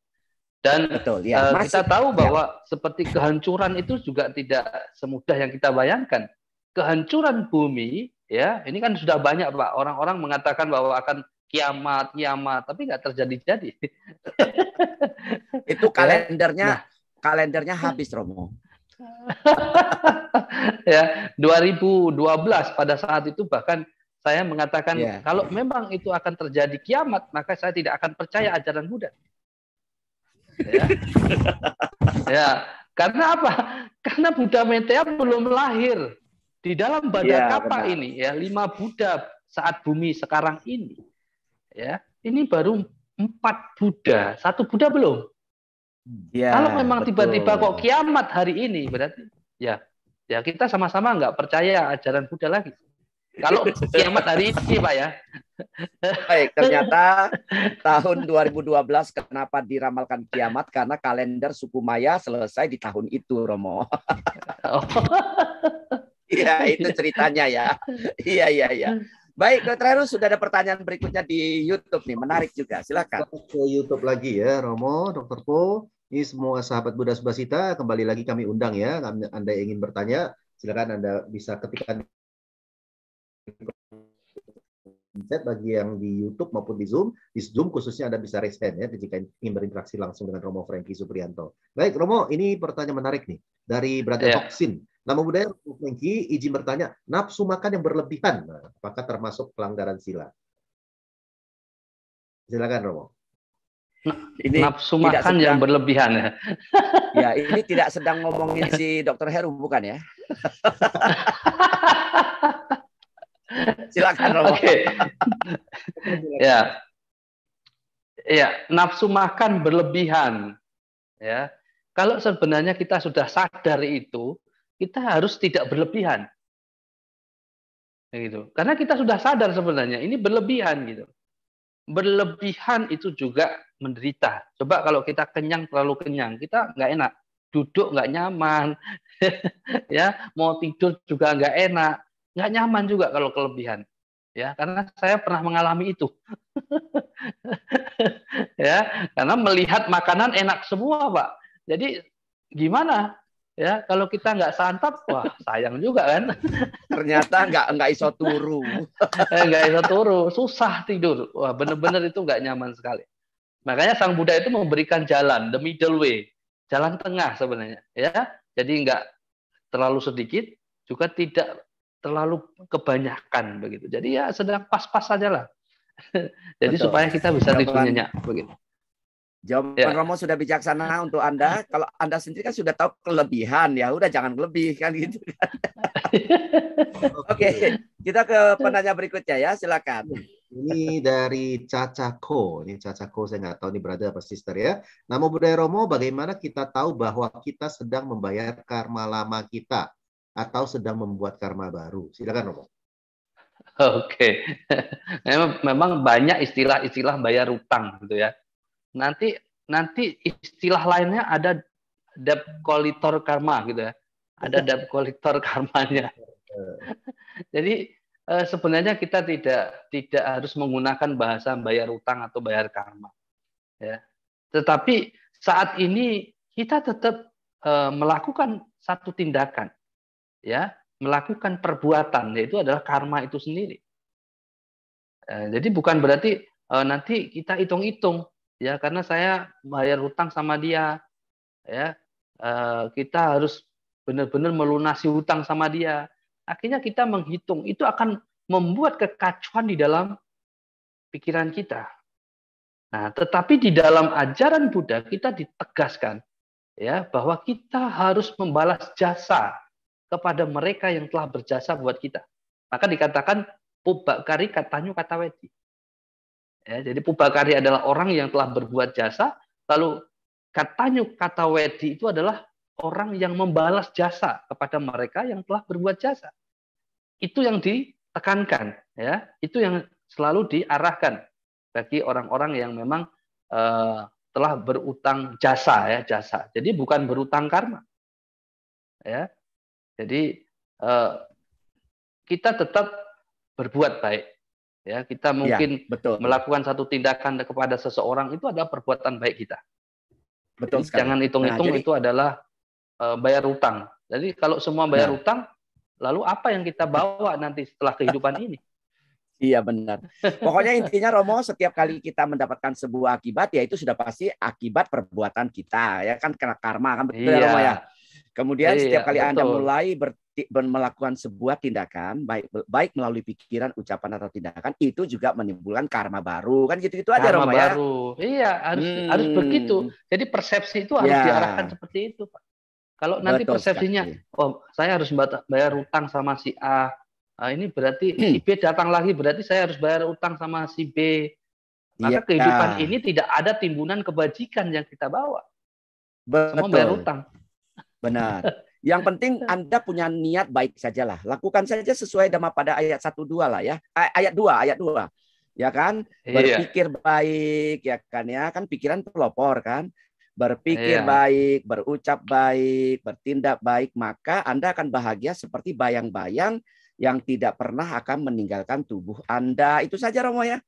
Dan Betul, ya. Eh, Masih, kita tahu ya. bahwa ya. seperti kehancuran itu juga tidak semudah yang kita bayangkan. Kehancuran bumi, ya ini kan sudah banyak pak orang-orang mengatakan bahwa akan kiamat, kiamat, tapi nggak terjadi-jadi. itu ya. kalendernya, nah. kalendernya habis Romo. ya 2012 pada saat itu bahkan saya mengatakan yeah. kalau memang itu akan terjadi kiamat maka saya tidak akan percaya ajaran Buddha. Ya. ya, karena apa? Karena Buddha Maitreya belum lahir di dalam badan ya, kapal benar. ini ya lima Buddha saat bumi sekarang ini ya ini baru empat Buddha satu Buddha belum Ya, Kalau memang tiba-tiba kok kiamat hari ini berarti ya ya kita sama-sama nggak percaya ajaran Buddha lagi. Kalau kiamat hari ini Pak ya. Baik, ternyata tahun 2012 kenapa diramalkan kiamat karena kalender suku Maya selesai di tahun itu Romo. Oh. Iya, oh. itu ceritanya ya. Iya, iya, iya. Baik, Dokter Heru sudah ada pertanyaan berikutnya di YouTube nih, menarik juga. Silakan. Ke YouTube lagi ya, Romo, Dokter Po. Ini semua sahabat Buddha Subasita kembali lagi kami undang ya. Anda ingin bertanya, silakan Anda bisa ketikkan chat bagi yang di YouTube maupun di Zoom. Di Zoom khususnya Anda bisa raise hand ya jika ingin berinteraksi langsung dengan Romo Franky Suprianto. Baik, Romo, ini pertanyaan menarik nih dari Brother yeah. Toksin. Nama budaya Ratu izin bertanya, nafsu makan yang berlebihan, nah, apakah termasuk pelanggaran sila? Silakan Romo. Nah, ini nafsu makan sedang, yang berlebihan ya. ya, ini tidak sedang ngomongin si Dokter Heru bukan ya? Silakan Romo. Okay. ya. Ya, nafsu makan berlebihan. Ya. Kalau sebenarnya kita sudah sadar itu, kita harus tidak berlebihan. Gitu. Karena kita sudah sadar sebenarnya ini berlebihan gitu. Berlebihan itu juga menderita. Coba kalau kita kenyang terlalu kenyang, kita nggak enak. Duduk nggak nyaman, ya mau tidur juga nggak enak, nggak nyaman juga kalau kelebihan ya karena saya pernah mengalami itu ya karena melihat makanan enak semua pak jadi gimana ya kalau kita nggak santap wah sayang juga kan ternyata nggak nggak iso turu eh, nggak iso turu susah tidur wah bener-bener itu nggak nyaman sekali makanya sang Buddha itu memberikan jalan the middle way jalan tengah sebenarnya ya jadi nggak terlalu sedikit juga tidak terlalu kebanyakan begitu jadi ya sedang pas-pas saja lah jadi Betul. supaya kita bisa tidur nyenyak begitu Jawaban yeah. Romo sudah bijaksana untuk Anda. Kalau Anda sendiri kan sudah tahu kelebihan ya, udah jangan lebih kan gitu. Oke, okay. kita ke penanya berikutnya ya, silakan. Ini dari Caca Cacako. Ini Caca Cacako saya nggak tahu ini berada apa sister ya. Namo budaya Romo, bagaimana kita tahu bahwa kita sedang membayar karma lama kita atau sedang membuat karma baru? Silakan Romo. Oke. Okay. Memang banyak istilah-istilah bayar utang gitu ya nanti nanti istilah lainnya ada debt collector karma gitu ya ada debt collector karmanya jadi eh, sebenarnya kita tidak tidak harus menggunakan bahasa bayar utang atau bayar karma ya tetapi saat ini kita tetap eh, melakukan satu tindakan ya melakukan perbuatan yaitu adalah karma itu sendiri. Eh, jadi bukan berarti nanti kita hitung-hitung ya karena saya bayar hutang sama dia ya eh, kita harus benar-benar melunasi hutang sama dia akhirnya kita menghitung itu akan membuat kekacauan di dalam pikiran kita nah tetapi di dalam ajaran Buddha kita ditegaskan ya bahwa kita harus membalas jasa kepada mereka yang telah berjasa buat kita maka dikatakan pubak kari katanya kata wedi Ya, jadi Pubakari adalah orang yang telah berbuat jasa, lalu katanya kata wedi itu adalah orang yang membalas jasa kepada mereka yang telah berbuat jasa. Itu yang ditekankan, ya. Itu yang selalu diarahkan bagi orang-orang yang memang eh, telah berutang jasa ya, jasa. Jadi bukan berutang karma. Ya. Jadi eh, kita tetap berbuat baik ya kita iya, mungkin ya, betul. melakukan satu tindakan kepada seseorang itu adalah perbuatan baik kita betul jadi jangan hitung-hitung nah, itu adalah uh, bayar utang jadi kalau semua bayar nah. utang lalu apa yang kita bawa nanti setelah kehidupan ini Iya benar. Pokoknya intinya Romo setiap kali kita mendapatkan sebuah akibat ya itu sudah pasti akibat perbuatan kita ya kan kena karma kan betul ya, iya. ya Romo ya. Kemudian iya, setiap kali betul. Anda mulai ber, ber, melakukan sebuah tindakan baik baik melalui pikiran, ucapan atau tindakan itu juga menimbulkan karma baru. Kan gitu-gitu aja Roma ya. baru. Iya, harus hmm. harus begitu. Jadi persepsi itu harus ya. diarahkan seperti itu, Pak. Kalau nanti betul persepsinya, sekali. oh saya harus bayar utang sama si A, nah, ini berarti hmm. si B datang lagi, berarti saya harus bayar utang sama si B. Maka ya. kehidupan ini tidak ada timbunan kebajikan yang kita bawa. Betul. Semua bayar utang. Benar. Yang penting Anda punya niat baik sajalah. Lakukan saja sesuai dengan pada ayat 1 2 lah ya. Ayat 2, ayat 2. Ya kan? Iya. Berpikir iya. baik ya kan ya. Kan pikiran pelopor kan. Berpikir iya. baik, berucap baik, bertindak baik, maka Anda akan bahagia seperti bayang-bayang yang tidak pernah akan meninggalkan tubuh Anda. Itu saja Romo ya.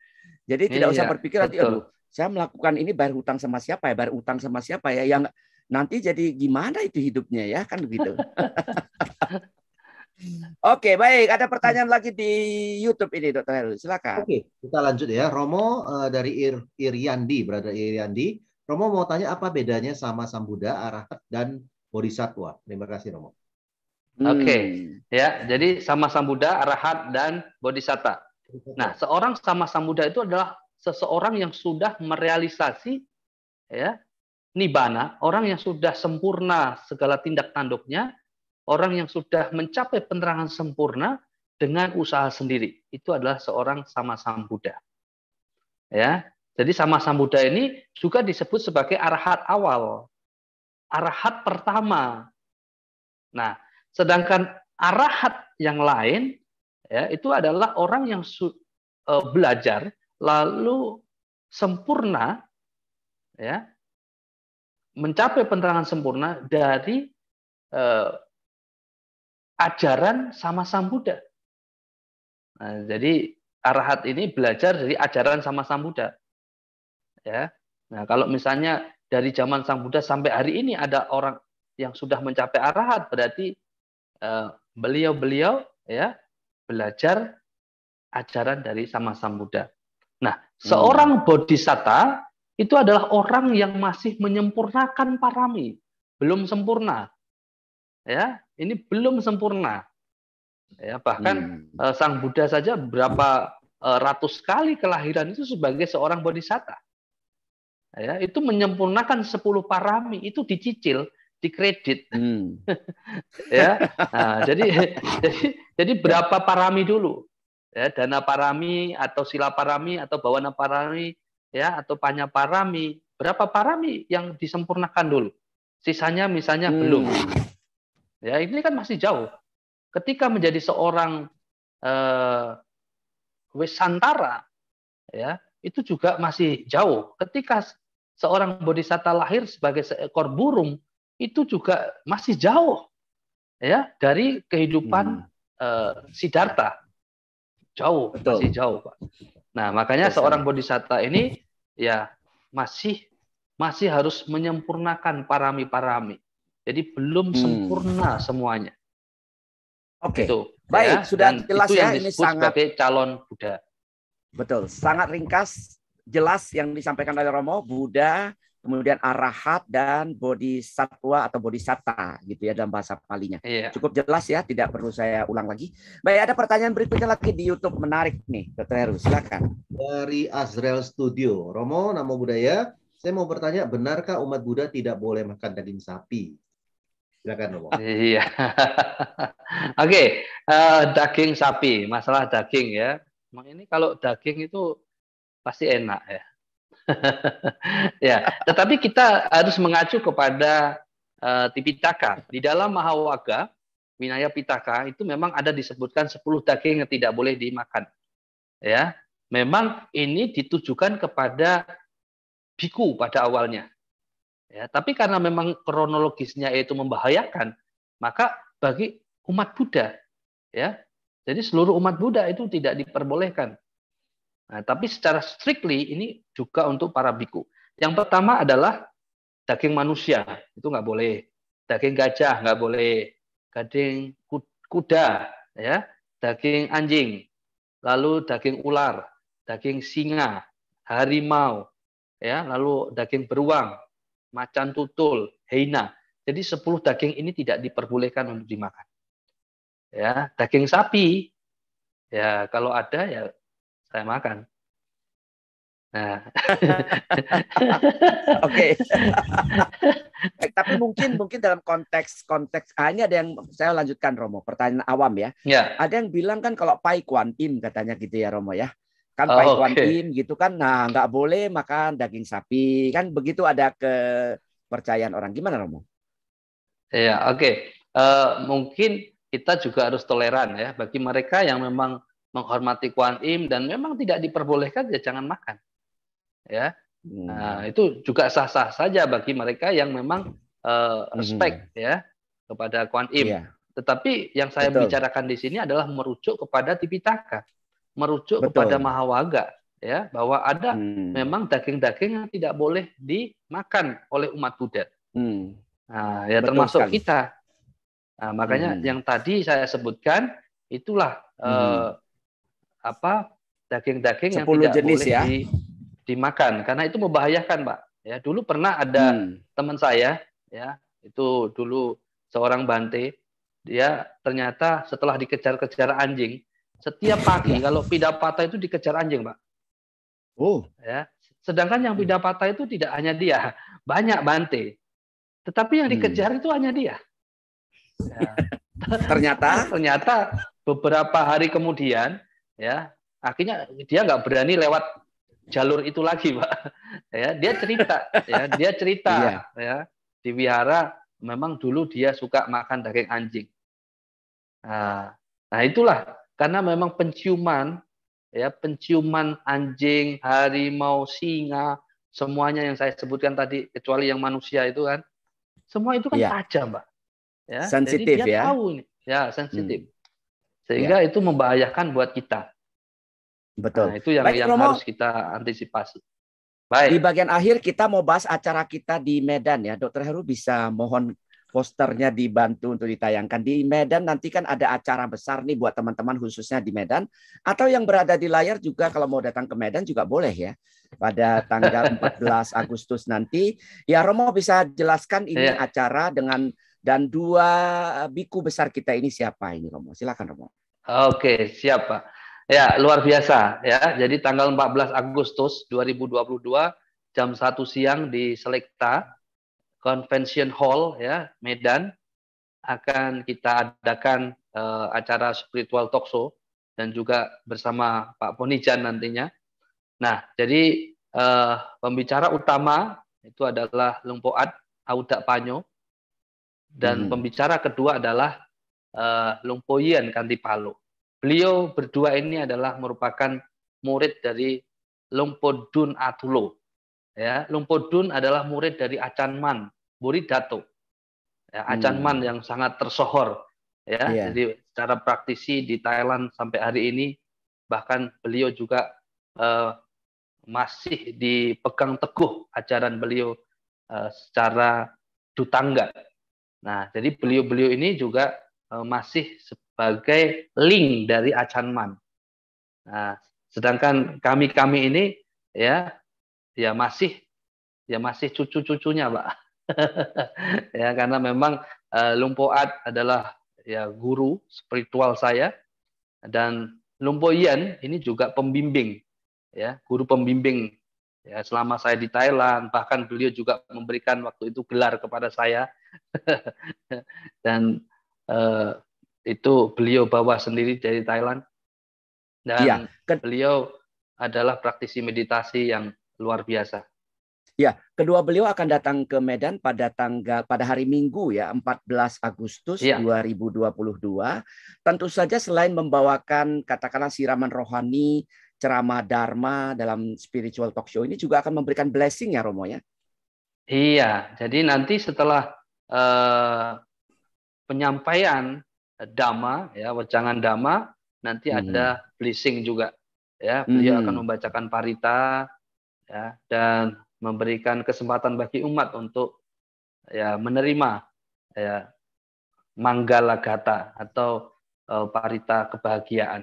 Jadi tidak iya, usah berpikir nanti aduh, saya melakukan ini bayar hutang sama siapa ya? Bayar hutang sama siapa ya? Yang nanti jadi gimana itu hidupnya ya kan begitu. Oke, okay, baik. Ada pertanyaan lagi di YouTube ini, Dokter Heru. Silakan. Oke, okay, kita lanjut ya. Romo uh, dari Ir Iriandi, berada Iriandi. Romo mau tanya apa bedanya sama Sambuddha, Arahat, dan bodhisatwa Terima kasih, Romo. Hmm. Oke, okay. ya. Jadi sama Sambuddha, Arahat, dan Bodhisattva. Nah, seorang sama Sambuddha itu adalah seseorang yang sudah merealisasi ya nibana, orang yang sudah sempurna segala tindak tanduknya, orang yang sudah mencapai penerangan sempurna dengan usaha sendiri. Itu adalah seorang sama-sama Buddha. Ya, jadi sama-sama Buddha ini juga disebut sebagai arahat awal, arahat pertama. Nah, sedangkan arahat yang lain ya itu adalah orang yang eh, belajar lalu sempurna ya mencapai penerangan sempurna dari eh, ajaran sama Sang Buddha. Nah, jadi arahat ini belajar dari ajaran sama Sang Buddha. Ya. Nah, kalau misalnya dari zaman Sang Buddha sampai hari ini ada orang yang sudah mencapai arahat, berarti eh, beliau-beliau eh, ya belajar ajaran dari sama Sang Buddha. Nah, hmm. seorang hmm. bodhisatta itu adalah orang yang masih menyempurnakan parami, belum sempurna. Ya, ini belum sempurna. Ya, bahkan hmm. Eh, Sang Buddha saja berapa eh, ratus kali kelahiran itu sebagai seorang bodhisatta. Ya, itu menyempurnakan 10 parami itu dicicil, dikredit. Hmm. ya. Nah, jadi jadi jadi berapa parami dulu? Ya, dana parami atau sila parami atau bawana parami ya atau panya parami berapa parami yang disempurnakan dulu sisanya misalnya hmm. belum ya ini kan masih jauh ketika menjadi seorang eh, wesantara ya itu juga masih jauh ketika seorang bodhisatta lahir sebagai seekor burung itu juga masih jauh ya dari kehidupan hmm. eh, Siddhartha jauh Betul. masih jauh pak nah makanya Betul. seorang bodhisatta ini ya masih masih harus menyempurnakan parami-parami. Jadi belum hmm. sempurna semuanya. Oke. Okay. Gitu. Baik, ya. sudah Dan jelas itu ya yang ini sangat sebagai calon Buddha. Betul, sangat ringkas, jelas yang disampaikan oleh Romo, Buddha kemudian arahat dan body satwa atau body sata gitu ya dalam bahasa palinya. Iya. Cukup jelas ya, tidak perlu saya ulang lagi. Baik, ada pertanyaan berikutnya lagi di YouTube menarik nih, Dr. Heru, silakan. Dari Azrael Studio, Romo, Namo Budaya saya mau bertanya, benarkah umat Buddha tidak boleh makan daging sapi? Silakan Romo. Iya. Oke, eh, daging sapi, masalah daging ya. Ini kalau daging itu pasti enak ya ya, tetapi kita harus mengacu kepada uh, eh, Tipitaka. Di dalam Mahawaga, Winaya Pitaka itu memang ada disebutkan 10 daging yang tidak boleh dimakan. Ya, memang ini ditujukan kepada biku pada awalnya. Ya, tapi karena memang kronologisnya yaitu membahayakan, maka bagi umat Buddha, ya, jadi seluruh umat Buddha itu tidak diperbolehkan. Nah, tapi secara strictly ini juga untuk para biku. Yang pertama adalah daging manusia itu nggak boleh, daging gajah nggak boleh, daging kuda, ya, daging anjing, lalu daging ular, daging singa, harimau, ya, lalu daging beruang, macan tutul, heina. Jadi 10 daging ini tidak diperbolehkan untuk dimakan. Ya, daging sapi ya kalau ada ya saya makan. Nah. Oke. eh, tapi mungkin mungkin dalam konteks konteks ah, ini ada yang saya lanjutkan Romo, pertanyaan awam ya. ya. Ada yang bilang kan kalau Pai Kwan Im katanya gitu ya Romo ya. Kan oh, Pai Kwan okay. Im gitu kan nah nggak boleh makan daging sapi. Kan begitu ada kepercayaan orang. Gimana Romo? Ya, oke. Okay. Uh, eh, mungkin kita juga harus toleran ya bagi mereka yang memang menghormati Kuan Im dan memang tidak diperbolehkan ya jangan makan. Ya. Hmm. Nah, itu juga sah-sah saja bagi mereka yang memang uh, respect hmm ya kepada Kuan Im. Yeah. Tetapi yang saya Betul. bicarakan di sini adalah merujuk kepada Tipitaka, merujuk Betul. kepada Mahawaga ya bahwa ada hmm. memang daging-daging yang tidak boleh dimakan oleh umat Buddha. Hmm. Nah, ya Betul termasuk kan. kita. Nah, makanya hmm. yang tadi saya sebutkan itulah hmm. uh, apa daging-daging yang tidak jenis boleh ya. di, dimakan karena itu membahayakan, Pak. Ya, dulu pernah ada hmm. teman saya ya, itu dulu seorang bante, dia ternyata setelah dikejar-kejar anjing, setiap pagi ya. kalau pidapata itu dikejar anjing, Pak. Oh, ya. Sedangkan yang pidapata hmm. itu tidak hanya dia, banyak bante. Tetapi yang hmm. dikejar hmm. itu hanya dia. Ya. ternyata ternyata beberapa hari kemudian ya akhirnya dia nggak berani lewat jalur itu lagi pak ya dia cerita ya dia cerita iya. ya di wihara memang dulu dia suka makan daging anjing nah, nah, itulah karena memang penciuman ya penciuman anjing harimau singa semuanya yang saya sebutkan tadi kecuali yang manusia itu kan semua itu kan ya. tajam pak ya sensitif ya tahu ini ya sensitif hmm sehingga ya. itu membahayakan buat kita. Betul. Nah, itu yang, Baik, yang Romo, harus kita antisipasi. Baik. Di bagian akhir kita mau bahas acara kita di Medan ya. Dokter Heru bisa mohon posternya dibantu untuk ditayangkan di Medan. Nanti kan ada acara besar nih buat teman-teman khususnya di Medan atau yang berada di layar juga kalau mau datang ke Medan juga boleh ya. Pada tanggal 14 Agustus nanti ya Romo bisa jelaskan ini ya. acara dengan dan dua eh, biku besar kita ini siapa ini Romo? Silakan Romo. Oke, siapa? Ya, luar biasa ya. Jadi tanggal 14 Agustus 2022 jam 1 siang di Selekta Convention Hall ya, Medan akan kita adakan uh, acara spiritual talk show dan juga bersama Pak Ponijan nantinya. Nah, jadi uh, pembicara utama itu adalah Lumpoat Auda Panyo dan hmm. pembicara kedua adalah uh, eh, Lumpoyen Palu. Beliau berdua ini adalah merupakan murid dari Lumpodun Atulo. Ya, Lumpodun adalah murid dari Acanman, Buridato. Ya, Acanman hmm. yang sangat tersohor ya. Yeah. Jadi secara praktisi di Thailand sampai hari ini bahkan beliau juga uh, masih dipegang teguh ajaran beliau uh, secara dutangga Nah, jadi beliau-beliau ini juga eh, masih sebagai link dari Acanman. Nah, sedangkan kami-kami ini ya ya masih ya masih cucu-cucunya, Pak. ya karena memang uh, eh, Lumpoat adalah ya guru spiritual saya dan Lumpoyen ini juga pembimbing ya, guru pembimbing ya selama saya di Thailand bahkan beliau juga memberikan waktu itu gelar kepada saya dan uh, itu beliau bawa sendiri dari Thailand dan ya, beliau adalah praktisi meditasi yang luar biasa. Ya, kedua beliau akan datang ke Medan pada tanggal pada hari Minggu ya, 14 Agustus ya. 2022. Tentu saja selain membawakan katakanlah siraman rohani, ceramah dharma dalam spiritual talk show ini juga akan memberikan blessing ya Romo ya. Iya, jadi nanti setelah Eh, penyampaian dhamma ya wacangan dhamma nanti hmm. ada blessing juga ya beliau hmm. akan membacakan parita ya dan memberikan kesempatan bagi umat untuk ya menerima ya manggala gata atau uh, parita kebahagiaan.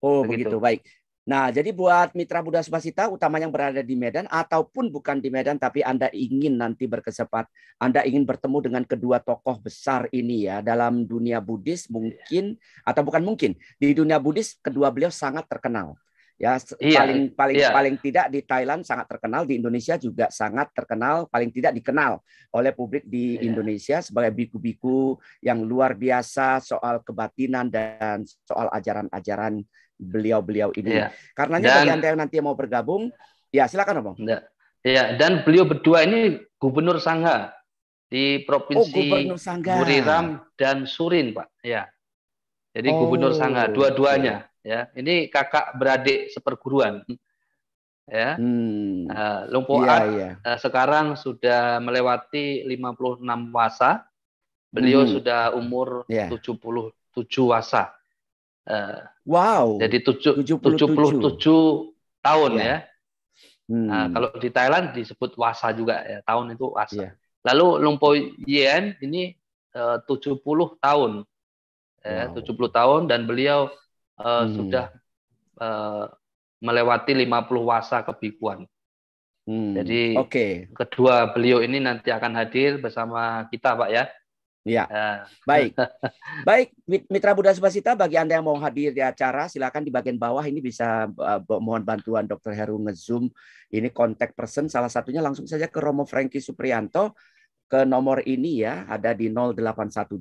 Oh begitu, begitu. baik. Nah, jadi buat mitra Buddha Subasita, utama yang berada di Medan ataupun bukan di Medan, tapi Anda ingin nanti berkesempat, Anda ingin bertemu dengan kedua tokoh besar ini ya dalam dunia Buddhis iya. mungkin atau bukan mungkin di dunia Buddhis kedua beliau sangat terkenal. Ya, iya, paling paling iya. paling tidak di Thailand sangat terkenal, di Indonesia juga sangat terkenal, paling tidak dikenal oleh publik di iya. Indonesia sebagai biku-biku yang luar biasa soal kebatinan dan soal ajaran-ajaran beliau-beliau ini. Ya. Karenanya dan, bagi Anda yang nanti mau bergabung, ya silakan Om. Ya. ya, dan beliau berdua ini gubernur Sangha di provinsi oh, Buriram dan Surin, Pak. Ya. Jadi oh. gubernur Sangha iya. dua-duanya, ya. Ini kakak beradik seperguruan. Ya. Hmm. Uh, ya, ya. sekarang sudah melewati 56 wasa. Beliau hmm. sudah umur yeah. 77 wasa. Eh, wow. Jadi tujuh, 77, 77 tahun ya. ya. Hmm. Nah, kalau di Thailand disebut wasa juga ya, tahun itu wasa. Yeah. Lalu Lumpo Yen ini eh, uh, 70 tahun. Ya, wow. 70 tahun dan beliau uh, hmm. sudah uh, melewati 50 wasa kebikuan. Hmm. Jadi okay. kedua beliau ini nanti akan hadir bersama kita Pak ya Ya, baik, baik Mitra Buddha Subasita bagi anda yang mau hadir di acara silakan di bagian bawah ini bisa uh, mohon bantuan Dr. Heru ngezoom ini kontak person salah satunya langsung saja ke Romo Franky Suprianto ke nomor ini ya ada di 0812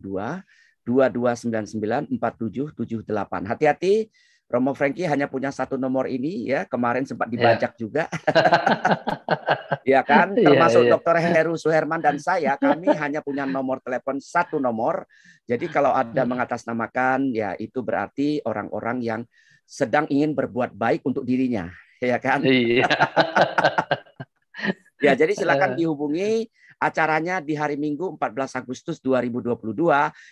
2299 4778. Hati-hati Romo Franky hanya punya satu nomor ini ya kemarin sempat iya. dibajak ya. juga ya kan iya, termasuk ya, ya. Dr. Heru Suherman dan saya kami hanya punya nomor telepon satu nomor jadi kalau ada hmm. mengatasnamakan ya itu berarti orang-orang yang sedang ingin berbuat baik untuk dirinya ya kan iya Ya, jadi silakan eh. dihubungi acaranya di hari Minggu 14 Agustus 2022.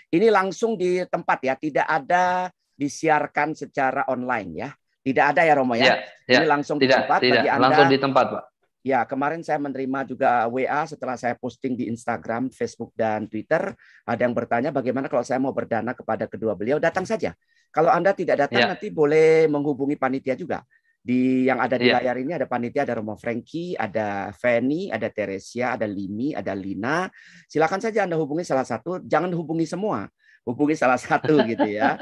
Ini langsung di tempat ya, tidak ada disiarkan secara online ya. Tidak ada ya Romo ya. ya, ya. Ini langsung di tempat tidak. bagi Anda. Langsung di tempat, Pak. Ya, kemarin saya menerima juga WA setelah saya posting di Instagram, Facebook dan Twitter, ada yang bertanya bagaimana kalau saya mau berdana kepada kedua beliau, datang saja. Kalau Anda tidak datang ya. nanti boleh menghubungi panitia juga. Di yang ada di ya. layar ini ada panitia, ada Romo Franky, ada Fanny, ada Teresia, ada Limi, ada Lina. Silakan saja Anda hubungi salah satu, jangan hubungi semua hubungi salah satu gitu ya.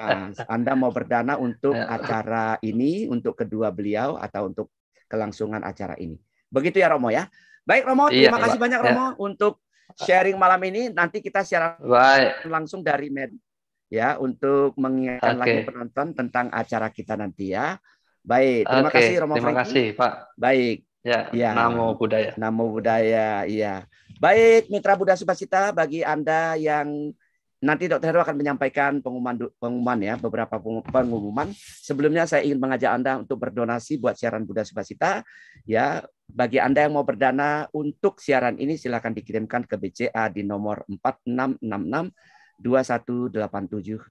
Nah, Anda mau berdana untuk ya. acara ini, untuk kedua beliau atau untuk kelangsungan acara ini. Begitu ya Romo ya. Baik Romo, iya, terima iya, kasih banyak ya. Romo ya. untuk sharing malam ini. Nanti kita siaran Baik. langsung dari Med ya untuk mengingatkan okay. lagi penonton tentang acara kita nanti ya. Baik, terima okay. kasih Romo Terima Franky. kasih Pak. Baik. Ya, ya. Namo Budaya. Namo Budaya, iya. Baik, Mitra Buddha Subasita, bagi Anda yang Nanti Dokter Heru akan menyampaikan pengumuman pengumuman ya beberapa pengumuman. Sebelumnya saya ingin mengajak Anda untuk berdonasi buat siaran Buddha Subasita ya. Bagi Anda yang mau berdana untuk siaran ini silakan dikirimkan ke BCA di nomor 4666 218787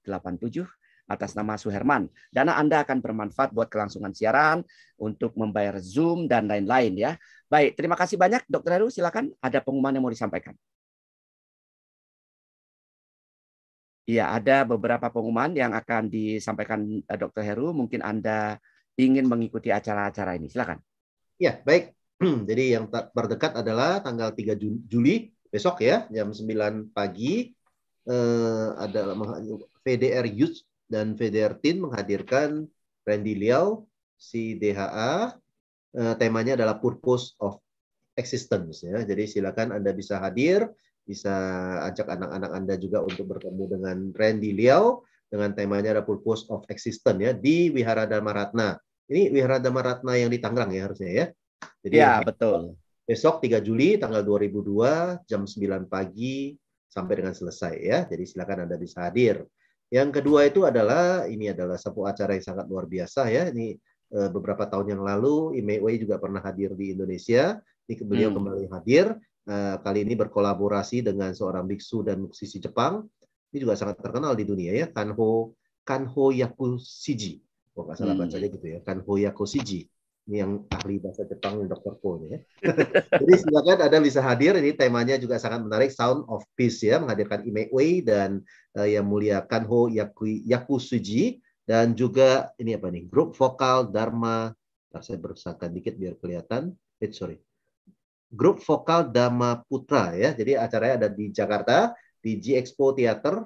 atas nama Suherman. Dana Anda akan bermanfaat buat kelangsungan siaran, untuk membayar Zoom dan lain-lain ya. Baik, terima kasih banyak Dokter Heru. Silakan ada pengumuman yang mau disampaikan. Ya, ada beberapa pengumuman yang akan disampaikan eh, Dr. Heru. Mungkin Anda ingin mengikuti acara-acara ini. Silakan. Ya, baik. Jadi yang terdekat adalah tanggal 3 Juli besok ya, jam 9 pagi eh, ada VDR Youth dan VDR Teen menghadirkan Randy Liao si DHA eh, temanya adalah purpose of existence ya. Jadi silakan Anda bisa hadir bisa ajak anak-anak Anda juga untuk bertemu dengan Randy Liao dengan temanya ada Purpose of Existence ya di Wihara Dharma Ratna. Ini Wihara Dharma Ratna yang di Tangerang ya harusnya ya. Jadi ya, betul. Besok 3 Juli tanggal 2002 jam 9 pagi sampai dengan selesai ya. Jadi silakan Anda bisa hadir. Yang kedua itu adalah ini adalah sebuah acara yang sangat luar biasa ya. Ini eh, beberapa tahun yang lalu Imei e Wei juga pernah hadir di Indonesia. Ini beliau hmm. kembali hadir Nah, kali ini berkolaborasi dengan seorang biksu dan musisi Jepang. Ini juga sangat terkenal di dunia ya, Kanho Kanho Yakushiji. Kalau nggak salah hmm. bacanya gitu ya, Kanho Yakushiji. Ini yang ahli bahasa Jepang, yang Dr. Ko ya. Jadi silakan ada bisa hadir. Ini temanya juga sangat menarik, Sound of Peace ya, menghadirkan Ime Wei dan uh, yang mulia Kanho Yaku, Yakushiji dan juga ini apa nih grup vokal Dharma. Nah, saya berusaha dikit biar kelihatan. Eh sorry, grup vokal Dama Putra ya. Jadi acaranya ada di Jakarta di G Expo Theater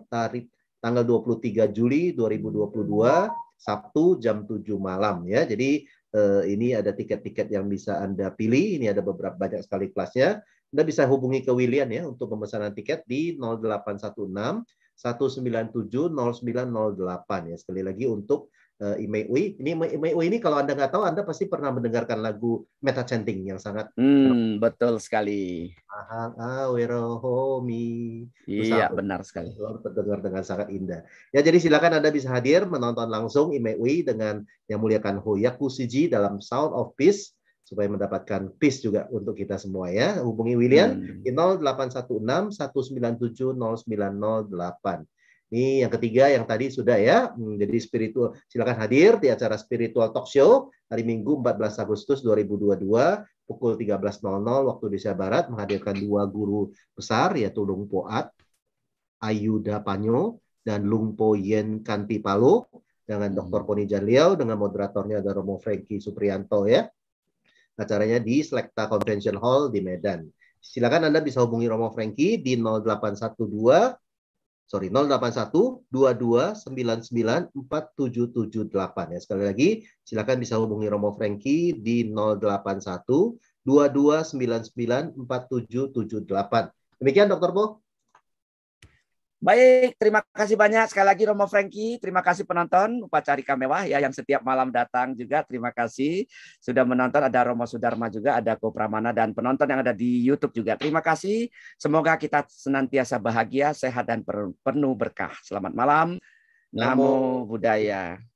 tanggal 23 Juli 2022 Sabtu jam 7 malam ya. Jadi eh, ini ada tiket-tiket yang bisa Anda pilih. Ini ada beberapa banyak sekali kelasnya. Anda bisa hubungi ke William ya untuk pemesanan tiket di 0816 197 0908 ya. Sekali lagi untuk Eh, Ui. Ini Ui ini kalau Anda nggak tahu, Anda pasti pernah mendengarkan lagu meta chanting yang sangat hmm, betul sekali. Ahang awerohomi. Iya, benar sekali. Terdengar dengan sangat indah. Ya, jadi silakan Anda bisa hadir menonton langsung Ui dengan yang muliakan Hoyaku Siji dalam Sound of Peace supaya mendapatkan peace juga untuk kita semua ya. Hubungi William hmm. 0816 197 0908. Ini yang ketiga yang tadi sudah ya. Hmm, jadi spiritual silakan hadir di acara Spiritual Talk Show hari Minggu 14 Agustus 2022 pukul 13.00 waktu Indonesia Barat menghadirkan dua guru besar yaitu Lung Poat Ayuda Panyo dan Lung Po Yen Kanti palu dengan hmm. Dr. Poni Janliau dengan moderatornya ada Romo Franky Suprianto ya. Acaranya di selecta Convention Hall di Medan. Silakan Anda bisa hubungi Romo Franky di 0812 sorry 081 2299 4778 ya sekali lagi silakan bisa hubungi Romo Franky di 081 2299 4778 demikian Dokter Bo Baik, terima kasih banyak sekali lagi Romo Franky. Terima kasih penonton Upacarika Mewah ya yang setiap malam datang juga. Terima kasih sudah menonton. Ada Romo Sudarma juga, ada Ko Pramana dan penonton yang ada di YouTube juga. Terima kasih. Semoga kita senantiasa bahagia, sehat dan penuh berkah. Selamat malam. Namo, Namo Buddhaya.